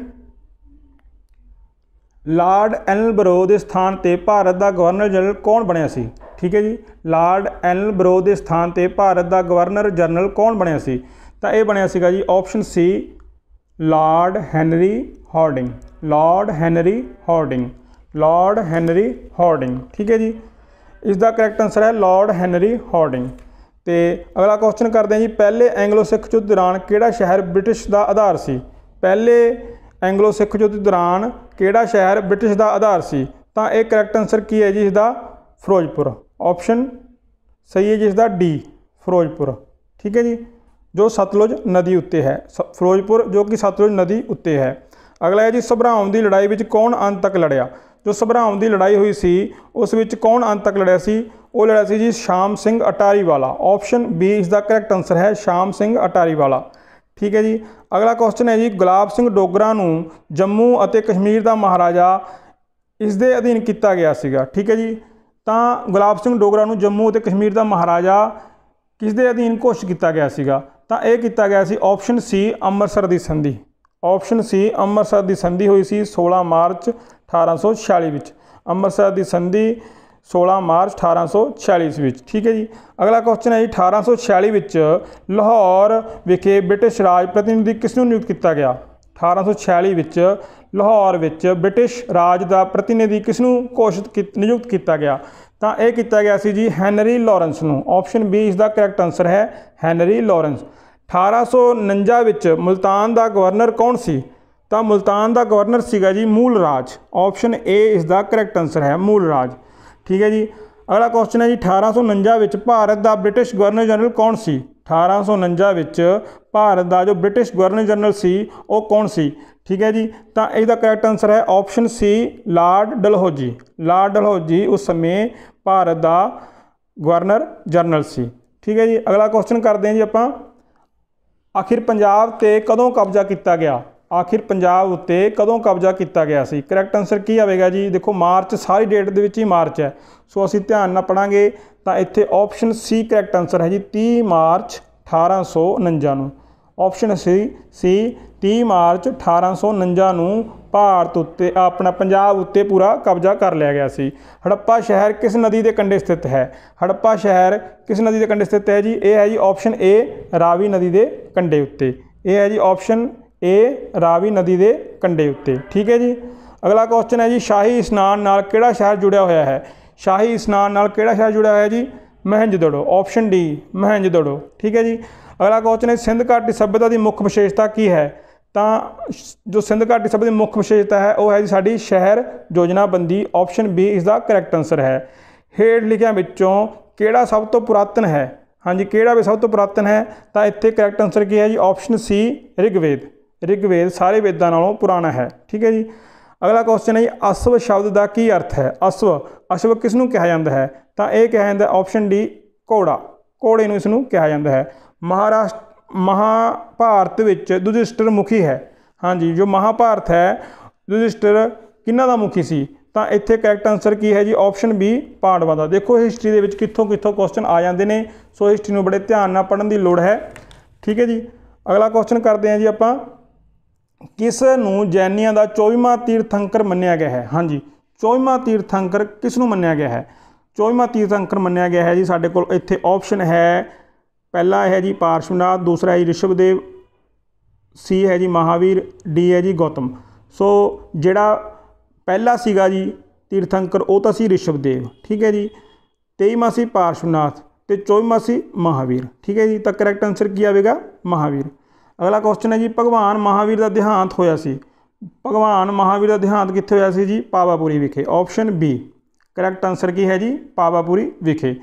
ਲਾਰਡ ਐਲਬਰੋ ਦੇ ਸਥਾਨ ਤੇ ਭਾਰਤ ਦਾ ਗਵਰਨਰ ਜਨਰਲ ਕੌਣ ਬਣਿਆ ਸੀ ਠੀਕ ਹੈ ਜੀ ਲਾਰਡ ਐਲਬਰੋ ਦੇ ਸਥਾਨ ਤੇ ਭਾਰਤ ਦਾ ਗਵਰਨਰ ਜਨਰਲ ਕੌਣ ਬਣਿਆ ਸੀ ਤਾਂ ਇਹ ਬਣਿਆ ਸੀਗਾ ਜੀ option C Lord Henry Hardinge Lord Henry Hardinge Lord Henry Hardinge ਠੀਕ ਹੈ ਜੀ ਇਸ ਦਾ ਕਰੈਕਟ ਆਨਸਰ ਹੈ ਲਾਰਡ ਹੈਨਰੀ ਹਾਰਡਿੰਗ ਤੇ ਅਗਲਾ ਕੁਐਸਚਨ ਕਰਦੇ ਹਾਂ ਜੀ ਪਹਿਲੇ ਐਂਗਲੋ ਸਿੱਖ ਯੁੱਧ ਦੌਰਾਨ ਕਿਹੜਾ ਸ਼ਹਿਰ ਬ੍ਰਿਟਿਸ਼ ਦਾ ਆਧਾਰ ਸੀ ਪਹਿਲੇ ਐਂਗਲੋ ਸਿੱਖ ਯੁੱਧ ਦੌਰਾਨ ਕਿਹੜਾ ਸ਼ਹਿਰ ਬ੍ਰਿਟਿਸ਼ ਦਾ ਆਧਾਰ ਸੀ ਤਾਂ ਇਹ ਕਰੈਕਟ ਆਨਸਰ ਕੀ ਹੈ ਜੀ ਇਸ ਦਾ ਫਿਰੋਜ਼ਪੁਰ ਆਪਸ਼ਨ ਸਹੀ ਹੈ ਜੀ ਇਸ ਦਾ ਡੀ ਫਿਰੋਜ਼ਪੁਰ ਠੀਕ ਹੈ ਜੀ ਜੋ ਸਤਲੁਜ ਨਦੀ ਉੱਤੇ ਹੈ ਫਿਰੋਜ਼ਪੁਰ ਜੋ ਕਿ ਸਤਲੁਜ ਨਦੀ ਉੱਤੇ ਹੈ ਅਗਲਾ ਹੈ ਜੀ ਸਭਰਾਉਣ ਦੀ ਲੜਾਈ ਵਿੱਚ ਕੌਣ ਅੰਤ ਤੱਕ ਲੜਿਆ ਜੋ ਸਭਰਾਉਣ ਦੀ ਲੜਾਈ ਹੋਈ ਸੀ ਉਸ ਵਿੱਚ ਕੌਣ ਅੰਤ ਤੱਕ ਲੜਿਆ ਸੀ ਉਹ ਲੜਿਆ ਸੀ ਜੀ ਸ਼ਾਮ ਸਿੰਘ ਅਟਾਰੀ ਵਾਲਾ ਆਪਸ਼ਨ ਬੀ ਇਸ ਦਾ ਕਰੈਕਟ ਆਨਸਰ ਹੈ ਸ਼ਾਮ ਸਿੰਘ ਅਟਾਰੀ ਵਾਲਾ ਠੀਕ ਹੈ ਜੀ ਅਗਲਾ ਕੁਐਸਚਨ ਹੈ ਜੀ ਗੁਲਾਬ ਸਿੰਘ ਡੋਗਰਾ ਨੂੰ ਜੰਮੂ ਅਤੇ ਕਸ਼ਮੀਰ ਦਾ ਮਹਾਰਾਜਾ ਇਸ ਦੇ ਅਧੀਨ ਕੀਤਾ ਗਿਆ ਸੀਗਾ ਠੀਕ ਹੈ ਜੀ ਤਾਂ ਗੁਲਾਬ ਸਿੰਘ ਡੋਗਰਾ ਨੂੰ ਜੰਮੂ ਅਤੇ ਕਸ਼ਮੀਰ ਦਾ ਮਹਾਰਾਜਾ ਕਿਸ ਦੇ ਅਧੀਨ ਘੋਸ਼ਿਤ ਕੀਤਾ ਗਿਆ ਸੀਗਾ ਤਾਂ ਇਹ ਕੀਤਾ ਗਿਆ ਸੀ ਆਪਸ਼ਨ ਸੀ ਅੰਮ੍ਰਿਤਸਰ ਦੀ ਸੰਧੀ ਆਪਸ਼ਨ ਸੀ ਅੰਮ੍ਰਿਤਸਰ ਦੀ ਸੰਧੀ ਹੋਈ ਸੀ 16 ਮਾਰਚ 1846 ਵਿੱਚ ਅੰਮ੍ਰਿਤਸਰ ਦੀ ਸੰਧੀ 16 ਮਾਰਚ 1846 ਵਿੱਚ ਠੀਕ ਹੈ ਜੀ ਅਗਲਾ ਕੁਐਸਚਨ ਹੈ ਜੀ 1846 ਵਿੱਚ ਲਾਹੌਰ ਵਿਖੇ ਬ੍ਰਿਟਿਸ਼ ਰਾਜ ਪ੍ਰਤੀਨਿਧੀ ਕਿਸ ਨੂੰ ਨਿਯੁਕਤ ਕੀਤਾ ਗਿਆ 1846 ਵਿੱਚ ਲਾਹੌਰ ਵਿੱਚ ਬ੍ਰਿਟਿਸ਼ ਰਾਜ ਦਾ ਪ੍ਰਤੀਨਿਧੀ ਕਿਸ ਨੂੰ ਘੋਸ਼ਿਤ ਨਿਯੁਕਤ ਕੀਤਾ ਗਿਆ ਤਾਂ ਇਹ ਕੀਤਾ ਗਿਆ ਸੀ ਜੀ ਹੈਨਰੀ ਲਾਰੈਂਸ ਨੂੰ ਆਪਸ਼ਨ ਬੀ ਇਸ ਦਾ ਕਰੈਕਟ ਆਨਸਰ ਹੈ ਹੈਨਰੀ ਲਾਰੈਂਸ 1849 ਵਿੱਚ ਮਲਤਾਨ ਦਾ ਗਵਰਨਰ ਕੌਣ ਸੀ ਤਾਂ ਮਲਤਾਨ ਦਾ ਗਵਰਨਰ ਸੀਗਾ ਜੀ ਮੂਲ ਰਾਜ ਆਪਸ਼ਨ ਏ ਇਸ ਦਾ ਕਰੈਕਟ ਆਨਸਰ ਹੈ ਮੂਲ ਰਾਜ ਠੀਕ ਹੈ ਜੀ ਅਗਲਾ ਕੁਐਸਚਨ ਹੈ ਜੀ 1849 ਵਿੱਚ ਭਾਰਤ ਦਾ ਬ੍ਰਿਟਿਸ਼ ਗਵਰਨਰ ਜਨਰਲ ਕੌਣ ਸੀ 1849 ਵਿੱਚ ਭਾਰਤ ਦਾ ਜੋ ਬ੍ਰਿਟਿਸ਼ ਗਵਰਨਰ ਜਨਰਲ ਸੀ ਉਹ ਕੌਣ ਸੀ ਠੀਕ ਹੈ ਜੀ ਤਾਂ ਇਹਦਾ ਕਰੈਕਟ ਆਨਸਰ ਹੈ option C Lord Dalhousie Lord Dalhousie ਉਸ ਸਮੇਂ ਭਾਰਤ ਦਾ ਗਵਰਨਰ ਜਨਰਲ ਸੀ ਠੀਕ ਹੈ ਜੀ ਅਗਲਾ ਕੁਐਸਚਨ ਕਰਦੇ ਹਾਂ ਜੀ ਆਪਾਂ ਆਖਿਰ ਪੰਜਾਬ ਤੇ ਕਦੋਂ ਕਬਜ਼ਾ ਕੀਤਾ ਗਿਆ ਆਖਿਰ ਪੰਜਾਬ ਉੱਤੇ ਕਦੋਂ ਕਬਜ਼ਾ ਕੀਤਾ ਗਿਆ ਸੀ ਕਰੈਕਟ ਆਨਸਰ ਕੀ ਆਵੇਗਾ ਜੀ ਦੇਖੋ ਮਾਰਚ ਸਾਰੀ ਡੇਟ ਦੇ ਵਿੱਚ ਹੀ ਮਾਰਚ ਹੈ ਸੋ ਅਸੀਂ ਧਿਆਨ ਨਾਲ ਪੜਾਂਗੇ ਤਾਂ ਇੱਥੇ ਆਪਸ਼ਨ ਸੀ ਕਰੈਕਟ ਆਨਸਰ ਹੈ ਜੀ 30 ਮਾਰਚ 1849 ਨੂੰ ਆਪਸ਼ਨ ਸੀ ਸੀ 30 ਮਾਰਚ 1849 ਨੂੰ ਭਾਰਤ ਉੱਤੇ ਆਪਣਾ ਪੰਜਾਬ ਉੱਤੇ ਪੂਰਾ ਕਬਜ਼ਾ ਕਰ ਲਿਆ ਗਿਆ ਸੀ ਹੜੱਪਾ ਸ਼ਹਿਰ ਕਿਸ ਨਦੀ ਦੇ ਕੰਢੇ ਸਥਿਤ ਹੈ ਹੜੱਪਾ ਸ਼ਹਿਰ ਕਿਸ ਨਦੀ ਦੇ ਕੰਢੇ ਸਥਿਤ ਹੈ ਜੀ ਇਹ ਹੈ ਜੀ ਆਪਸ਼ਨ ਏ ਰਾਵੀ ਨਦੀ ਦੇ ਕੰਢੇ ਉੱਤੇ ਇਹ ਹੈ ਜੀ ਆਪਸ਼ਨ ਇਹ ਰਾਵੀ ਨਦੀ ਦੇ ਕੰਢੇ ਉੱਤੇ ਠੀਕ ਹੈ ਜੀ ਅਗਲਾ ਕੁਐਸਚਨ ਹੈ ਜੀ ਸ਼ਾਹੀ ਇਸ਼ਨਾਨ ਨਾਲ ਕਿਹੜਾ ਸ਼ਹਿਰ ਜੁੜਿਆ ਹੋਇਆ ਹੈ ਸ਼ਾਹੀ ਇਸ਼ਨਾਨ ਨਾਲ ਕਿਹੜਾ ਸ਼ਹਿਰ ਜੁੜਿਆ ਹੋਇਆ ਹੈ ਜੀ ਮਹਿੰਜੋਦੜੋ ਆਪਸ਼ਨ ਡੀ ਮਹਿੰਜੋਦੜੋ ਠੀਕ ਹੈ ਜੀ ਅਗਲਾ ਕੁਐਸਚਨ ਹੈ ਸਿੰਧ ਘਾਟੀ ਸਭਿਅਤਾ ਦੀ ਮੁੱਖ ਵਿਸ਼ੇਸ਼ਤਾ ਕੀ ਹੈ ਤਾਂ ਜੋ ਸਿੰਧ ਘਾਟੀ ਸਭਿਅਤਾ ਦੀ ਮੁੱਖ ਵਿਸ਼ੇਸ਼ਤਾ ਹੈ ਉਹ ਹੈ ਜੀ ਸਾਡੀ ਸ਼ਹਿਰ ਯੋਜਨਾਬੰਦੀ ਆਪਸ਼ਨ ਬੀ ਇਸ ਦਾ ਕਰੈਕਟ ਆਨਸਰ ਹੈ ਹੇਡ ਲਿਖਿਆਂ ਵਿੱਚੋਂ ਕਿਹੜਾ ਸਭ ਤੋਂ ਪੁਰਾਤਨ ਹੈ ਹਾਂਜੀ ਕਿਹੜਾ ਵੀ ਸਭ ਤੋਂ ਪੁਰਾਤਨ ਹੈ ਤਾਂ ਇੱਥੇ ਕਰੈਕਟ ਆਨਸਰ ਕੀ ਹੈ ਜੀ ਆਪਸ਼ਨ ਸੀ ਰਿਗਵੇਦ ਰਿਗਵੇਦ ਸਾਰੇ ਵੇਦਾਂ ਨਾਲੋਂ ਪੁਰਾਣਾ ਹੈ ਠੀਕ ਹੈ ਜੀ ਅਗਲਾ ਕੁਐਸਚਨ ਹੈ ਜੀ ਅਸਵ ਸ਼ਬਦ ਦਾ ਕੀ ਅਰਥ ਹੈ ਅਸਵ ਅਸਵ ਕਿਸ ਨੂੰ ਕਿਹਾ ਜਾਂਦਾ ਹੈ ਤਾਂ ਇਹ ਕਿਹਾ ਜਾਂਦਾ ਆਪਸ਼ਨ ਡੀ ਘੋੜਾ ਘੋੜੇ ਨੂੰ ਇਸ ਨੂੰ ਕਿਹਾ ਜਾਂਦਾ ਹੈ ਮਹਾਰਾਸ਼ਟਰ ਮਹਾਭਾਰਤ ਵਿੱਚ ਦੁਜਿਸ਼ਟਰ ਮੁਖੀ ਹੈ ਹਾਂਜੀ ਜੋ ਮਹਾਭਾਰਤ ਹੈ ਦੁਜਿਸ਼ਟਰ ਕਿੰਨਾ ਦਾ ਮੁਖੀ ਸੀ ਤਾਂ ਇੱਥੇ ਕਰੈਕਟ ਆਨਸਰ ਕੀ ਹੈ ਜੀ ਆਪਸ਼ਨ ਬੀ ਪਾਂਡਵਾਂ ਦਾ ਦੇਖੋ ਹਿਸਟਰੀ ਦੇ ਵਿੱਚ ਕਿੱਥੋਂ ਕਿੱਥੋਂ ਕੁਐਸਚਨ ਆ ਜਾਂਦੇ ਨੇ ਸੋ ਹਿਸਟਰੀ ਨੂੰ ਬੜੇ ਧਿਆਨ ਨਾਲ ਪੜ੍ਹਨ ਦੀ ਲੋੜ ਹੈ ਠੀਕ ਹੈ ਜੀ ਅਗਲਾ ਕੁਐਸਚਨ ਕਰਦੇ ਹਾਂ ਜੀ ਆਪਾਂ ਕਿਸ ਨੂੰ ਜੈਨੀਆਂ ਦਾ 24ਵਾਂ ਤੀਰਥੰਕਰ ਮੰਨਿਆ ਗਿਆ ਹੈ ਹਾਂਜੀ 24ਵਾਂ ਤੀਰਥੰਕਰ ਕਿਸ ਨੂੰ ਮੰਨਿਆ ਗਿਆ ਹੈ 24ਵਾਂ ਤੀਰਥੰਕਰ ਮੰਨਿਆ ਗਿਆ ਹੈ ਜੀ ਸਾਡੇ ਕੋਲ ਇੱਥੇ ਆਪਸ਼ਨ ਹੈ ਪਹਿਲਾ ਹੈ ਜੀ ਪਾਰਸ਼ਵਨਾਥ ਦੂਸਰਾ ਹੈ ਜੀ ਰਿਸ਼ਵਦੇਵ ਸੀ ਹੈ ਜੀ ਮਹਾਵੀਰ ਡੀ ਹੈ ਜੀ ਗੌਤਮ ਸੋ ਜਿਹੜਾ ਪਹਿਲਾ ਸੀਗਾ ਜੀ ਤੀਰਥੰਕਰ ਉਹ ਤਾਂ ਸੀ ਰਿਸ਼ਵਦੇਵ ਠੀਕ ਹੈ ਜੀ 23ਵਾਂ ਸੀ ਪਾਰਸ਼ਵਨਾਥ ਤੇ 24ਵਾਂ ਸੀ ਮਹਾਵੀਰ ਠੀਕ ਹੈ ਜੀ ਤਾਂ ਕਰੈਕਟ ਆਨਸਰ ਕੀ ਆਵੇਗਾ ਮਹਾਵੀਰ ਅਗਲਾ ਕੁਐਸਚਨ ਹੈ ਜੀ ਭਗਵਾਨ ਮਹਾਵੀਰ ਦਾ ਦੇਹਾਂਤ ਹੋਇਆ ਸੀ ਭਗਵਾਨ ਮਹਾਵੀਰ ਦਾ ਦੇਹਾਂਤ ਕਿੱਥੇ ਹੋਇਆ ਸੀ ਜੀ ਪਾਵਾਪੂਰੀ ਵਿਖੇ ਆਪਸ਼ਨ ਬੀ ਕਰੈਕਟ ਆਨਸਰ ਕੀ ਹੈ ਜੀ ਪਾਵਾਪੂਰੀ ਵਿਖੇ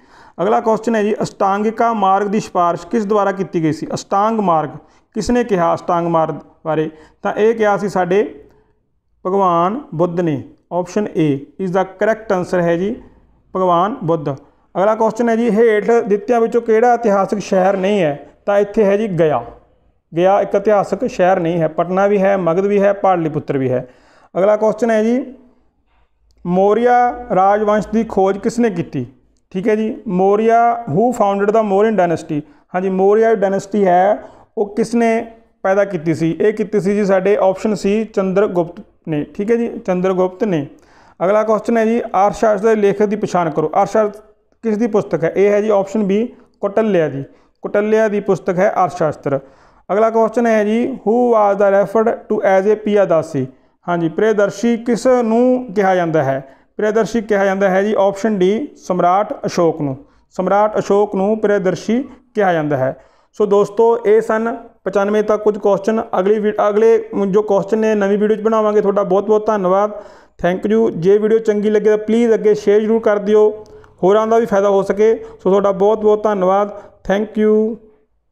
ਅਗਲਾ ਕੁਐਸਚਨ ਹੈ ਜੀ ਅਸ਼ਟਾਂਗਿਕਾ ਮਾਰਗ ਦੀ ਸਿਫਾਰਿਸ਼ ਕਿਸ ਦੁਆਰਾ ਕੀਤੀ ਗਈ ਸੀ ਅਸ਼ਟਾਂਗ ਮਾਰਗ ਕਿਸਨੇ ਕਿਹਾ ਅਸ਼ਟਾਂਗ ਮਾਰਗ ਬਾਰੇ ਤਾਂ ਇਹ ਕਿਹਾ ਸੀ ਸਾਡੇ ਭਗਵਾਨ ਬੁੱਧ ਨੇ ਆਪਸ਼ਨ ਏ ਇਸ ਦਾ ਕਰੈਕਟ ਆਨਸਰ ਹੈ ਜੀ ਭਗਵਾਨ ਬੁੱਧ ਅਗਲਾ ਕੁਐਸਚਨ ਹੈ ਜੀ ਹੇਠ ਦਿੱਤਿਆਂ ਵਿੱਚੋਂ ਕਿਹੜਾ ਇਤਿਹਾਸਿਕ ਸ਼ਹਿਰ ਨਹੀਂ ਹੈ ਤਾਂ ਇੱਥੇ ਹੈ ਜੀ ਗਿਆ ਗਿਆ ਇੱਕ ਇਤਿਹਾਸਕ ਸ਼ਹਿਰ ਨਹੀਂ ਹੈ ਪਟਨਾ ਵੀ ਹੈ ਮਗਧ ਵੀ ਹੈ ਪਾਟਲੀਪੁੱਤਰ ਵੀ ਹੈ ਅਗਲਾ ਕੁਐਸਚਨ ਹੈ ਜੀ ਮੋਰੀਆ ਰਾਜਵੰਸ਼ ਦੀ ਖੋਜ ਕਿਸ ਨੇ ਕੀਤੀ ਠੀਕ ਹੈ ਜੀ Maurya who founded the Mauryan dynasty ਹਾਂਜੀ ਮੋਰੀਆ ਡਾਇਨੈਸਟੀ ਹੈ ਉਹ ਕਿਸ ਨੇ ਪੈਦਾ ਕੀਤੀ ਸੀ ਇਹ ਕੀਤੀ ਸੀ ਜੀ ਸਾਡੇ ਆਪਸ਼ਨ ਸੀ ਚੰਦਰਗੁਪਤ ਨੇ ਠੀਕ ਹੈ ਜੀ ਚੰਦਰਗੁਪਤ ਨੇ ਅਗਲਾ ਕੁਐਸਚਨ ਹੈ ਜੀ ਅਰਸ਼ਾਸਤਰ ਦੇ ਲੇਖਕ ਦੀ ਪਛਾਣ ਕਰੋ ਅਰਸ਼ਾਸਤਰ ਕਿਸ ਦੀ ਪੁਸਤਕ ਹੈ ਇਹ ਹੈ ਜੀ ਆਪਸ਼ਨ ਬੀ ਕੋਟਲਿਆ ਦੀ ਕੋਟਲਿਆ ਦੀ ਪੁਸਤਕ ਹੈ ਅਰਸ਼ਾਸਤਰ ਅਗਲਾ ਕੁਐਸਚਨ ਹੈ ਜੀ who was the referred to as uh Piyadasi ਹਾਂਜੀ ਪ੍ਰੇਦਰਸ਼ੀ ਕਿਸ ਨੂੰ ਕਿਹਾ ਜਾਂਦਾ ਹੈ ਪ੍ਰੇਦਰਸ਼ੀ ਕਿਹਾ ਜਾਂਦਾ ਹੈ ਜੀ ਆਪਸ਼ਨ ਡੀ ਸਮਰਾਟ ਅਸ਼ੋਕ ਨੂੰ ਸਮਰਾਟ ਅਸ਼ੋਕ ਨੂੰ ਪ੍ਰੇਦਰਸ਼ੀ ਕਿਹਾ ਜਾਂਦਾ ਹੈ ਸੋ ਦੋਸਤੋ ਇਹ ਸਨ 95 ਤੱਕ ਕੁਝ ਕੁਐਸਚਨ ਅਗਲੀ ਅਗਲੇ ਜੋ ਕੁਐਸਚਨ ਨੇ ਨਵੀਂ ਵੀਡੀਓ 'ਚ ਬਣਾਵਾਂਗੇ ਤੁਹਾਡਾ ਬਹੁਤ-ਬਹੁਤ ਧੰਨਵਾਦ ਥੈਂਕ ਯੂ ਜੇ ਵੀਡੀਓ ਚੰਗੀ ਲੱਗੇ ਤਾਂ ਪਲੀਜ਼ ਅੱਗੇ ਸ਼ੇਅਰ ਜ਼ਰੂਰ ਕਰ ਦਿਓ ਹੋਰਾਂ ਦਾ ਵੀ ਫਾਇਦਾ ਹੋ ਸਕੇ ਸੋ ਤੁਹਾਡਾ ਬਹੁਤ-ਬਹੁਤ ਧੰਨਵਾਦ ਥੈਂਕ ਯੂ